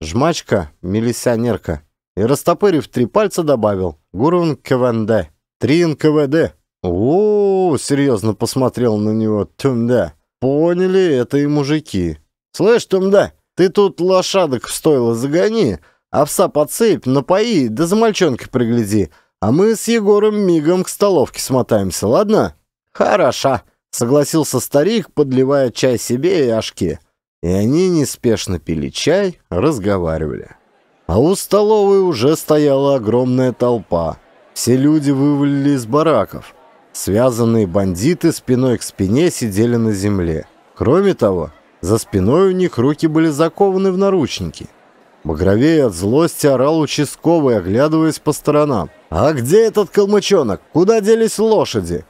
Speaker 1: «Жмачка, милиционерка» и, растопырив три пальца, добавил «Гурун КВНД». «Три НКВД». О, -о, -о серьезно посмотрел на него Тумда. «Поняли это и мужики». «Слышь, Тумда, ты тут лошадок в стойло загони, овса а подсыпь, напои, да за мальчонкой пригляди, а мы с Егором мигом к столовке смотаемся, ладно?» «Хороша», — согласился старик, подливая чай себе и Ашке. И они неспешно пили чай, разговаривали. А у столовой уже стояла огромная толпа. Все люди вывалили из бараков. Связанные бандиты спиной к спине сидели на земле. Кроме того, за спиной у них руки были закованы в наручники. Багровей от злости орал участковый, оглядываясь по сторонам. «А где этот калмычонок? Куда делись лошади?»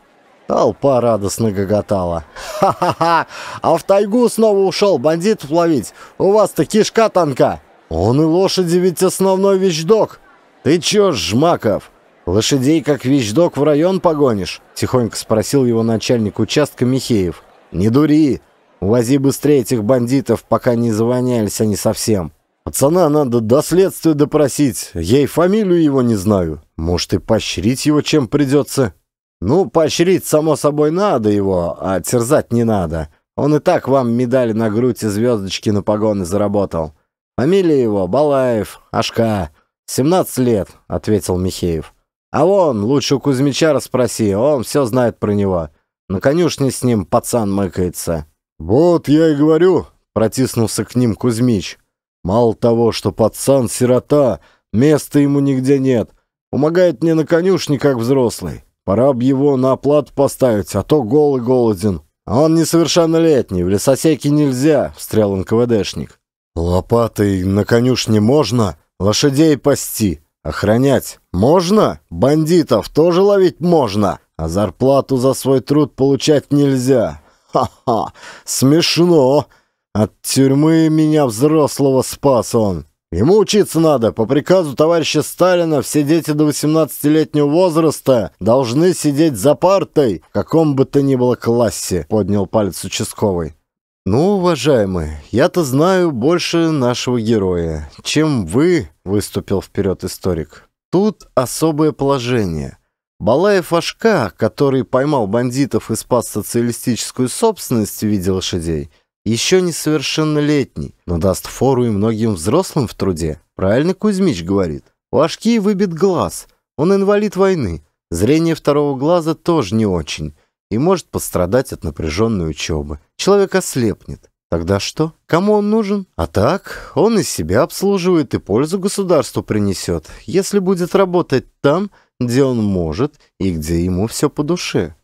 Speaker 1: Толпа радостно гоготала. «Ха-ха-ха! А в тайгу снова ушел бандитов ловить! У вас-то кишка тонка!» «Он и лошади ведь основной вещдок! Ты чё, Жмаков, лошадей как вещдок в район погонишь?» — тихонько спросил его начальник участка Михеев. «Не дури! Увози быстрее этих бандитов, пока не завонялись они совсем. Пацана надо до следствия допросить, я и фамилию его не знаю. Может, и поощрить его чем придется?» «Ну, поощрить, само собой, надо его, а терзать не надо. Он и так вам медали на грудь и звездочки на погоны заработал. Фамилия его Балаев, Ашка. 17 лет, ответил Михеев. А вон, лучше у Кузьмича расспроси, он все знает про него. На конюшне с ним пацан мыкается. Вот я и говорю, протиснулся к ним Кузьмич. Мало того, что пацан сирота, места ему нигде нет. Помогает мне на конюшне, как взрослый. Пора б его на оплату поставить, а то голый голоден. А он несовершеннолетний, в лесосеке нельзя, встрял НКВДшник. «Лопатой на конюшне можно, лошадей пасти, охранять можно, бандитов тоже ловить можно, а зарплату за свой труд получать нельзя. Ха-ха, смешно! От тюрьмы меня взрослого спас он. Ему учиться надо. По приказу товарища Сталина все дети до 18-летнего возраста должны сидеть за партой в каком бы то ни было классе», — поднял палец участковый. Ну, уважаемые, я-то знаю больше нашего героя, чем вы, выступил вперед историк. Тут особое положение. Балаев Ашка, который поймал бандитов и спас социалистическую собственность в виде лошадей, еще несовершеннолетний, но даст фору и многим взрослым в труде. Правильно Кузьмич говорит? У Ашки выбит глаз, он инвалид войны, зрение второго глаза тоже не очень и может пострадать от напряженной учебы. Человек ослепнет. Тогда что? Кому он нужен? А так, он и себя обслуживает, и пользу государству принесет, если будет работать там, где он может и где ему все по душе.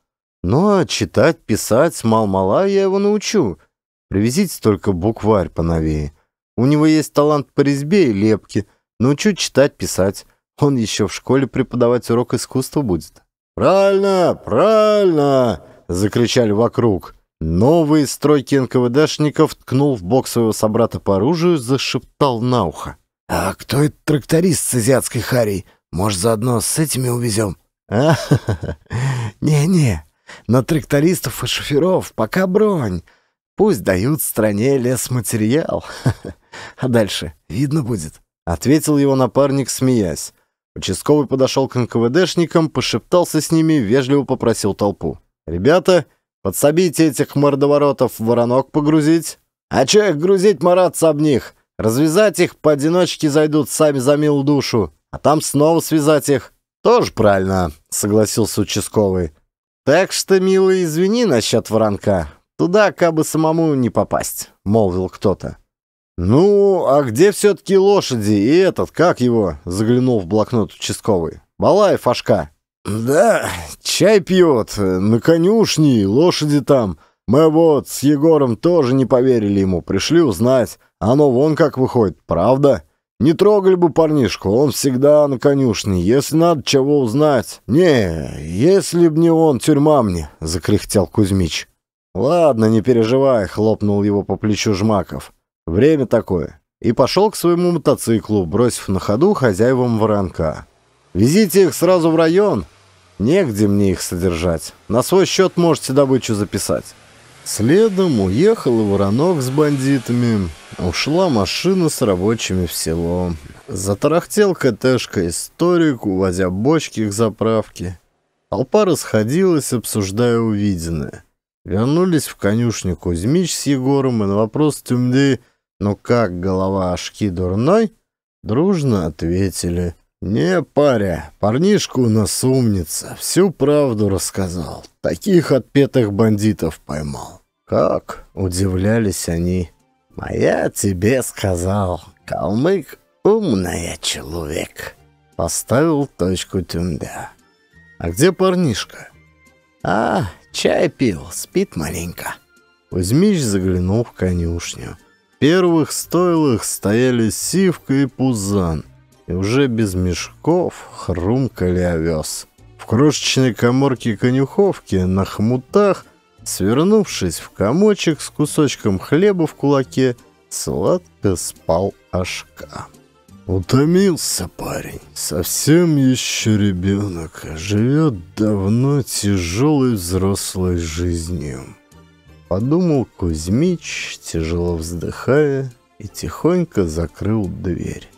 Speaker 1: Ну а читать, писать, мал-мала я его научу. Привезите только букварь поновее. У него есть талант по резьбе и лепке. Научу читать, писать. Он еще в школе преподавать урок искусства будет. «Правильно, правильно!» — закричали вокруг. Новый стройки НКВДшников ткнул в бок своего собрата по оружию, зашептал на ухо. «А кто этот тракторист с азиатской харей? Может, заодно с этими увезем?» а Не-не, на трактористов и шоферов пока бронь. Пусть дают стране лесматериал. А дальше видно будет», — ответил его напарник, смеясь. Участковый подошел к НКВДшникам, пошептался с ними, вежливо попросил толпу. «Ребята, подсобите этих мордоворотов в воронок погрузить». «А че их грузить, Марат, об них? Развязать их поодиночке зайдут сами за милу душу, а там снова связать их». «Тоже правильно», — согласился участковый. «Так что, милый, извини насчет воронка. Туда, как бы самому не попасть», — молвил кто-то. «Ну, а где все-таки лошади и этот, как его?» — заглянул в блокнот участковый. «Балаев Фашка. «Да, чай пьет, на конюшне, лошади там. Мы вот с Егором тоже не поверили ему, пришли узнать. Оно вон как выходит, правда? Не трогали бы парнишку, он всегда на конюшне, если надо чего узнать». «Не, если б не он, тюрьма мне», — закряхтел Кузьмич. «Ладно, не переживай», — хлопнул его по плечу Жмаков. Время такое. И пошел к своему мотоциклу, бросив на ходу хозяевам воронка. «Везите их сразу в район. Негде мне их содержать. На свой счет можете добычу записать». Следом уехал и воронок с бандитами. Ушла машина с рабочими в село. Затарахтел КТшка историк, увозя бочки к заправке. Толпа расходилась, обсуждая увиденное. Вернулись в конюшню Кузьмич с Егором, и на вопрос Тюмды но «Ну как голова Ашки дурной, дружно ответили. «Не, паря, парнишка у нас умница, всю правду рассказал, таких отпетых бандитов поймал». «Как?» — удивлялись они. «А я тебе сказал, калмык умная человек», — поставил точку Тюнда. «А где парнишка?» «А, чай пил, спит маленько». Кузьмич заглянул в конюшню первых стойлах стояли сивка и пузан, и уже без мешков хрумкали овес. В крошечной коморке конюховки на хмутах, свернувшись в комочек с кусочком хлеба в кулаке, сладко спал Ашка. Утомился парень, совсем еще ребенок, живет давно тяжелой взрослой жизнью подумал Кузьмич, тяжело вздыхая, и тихонько закрыл дверь.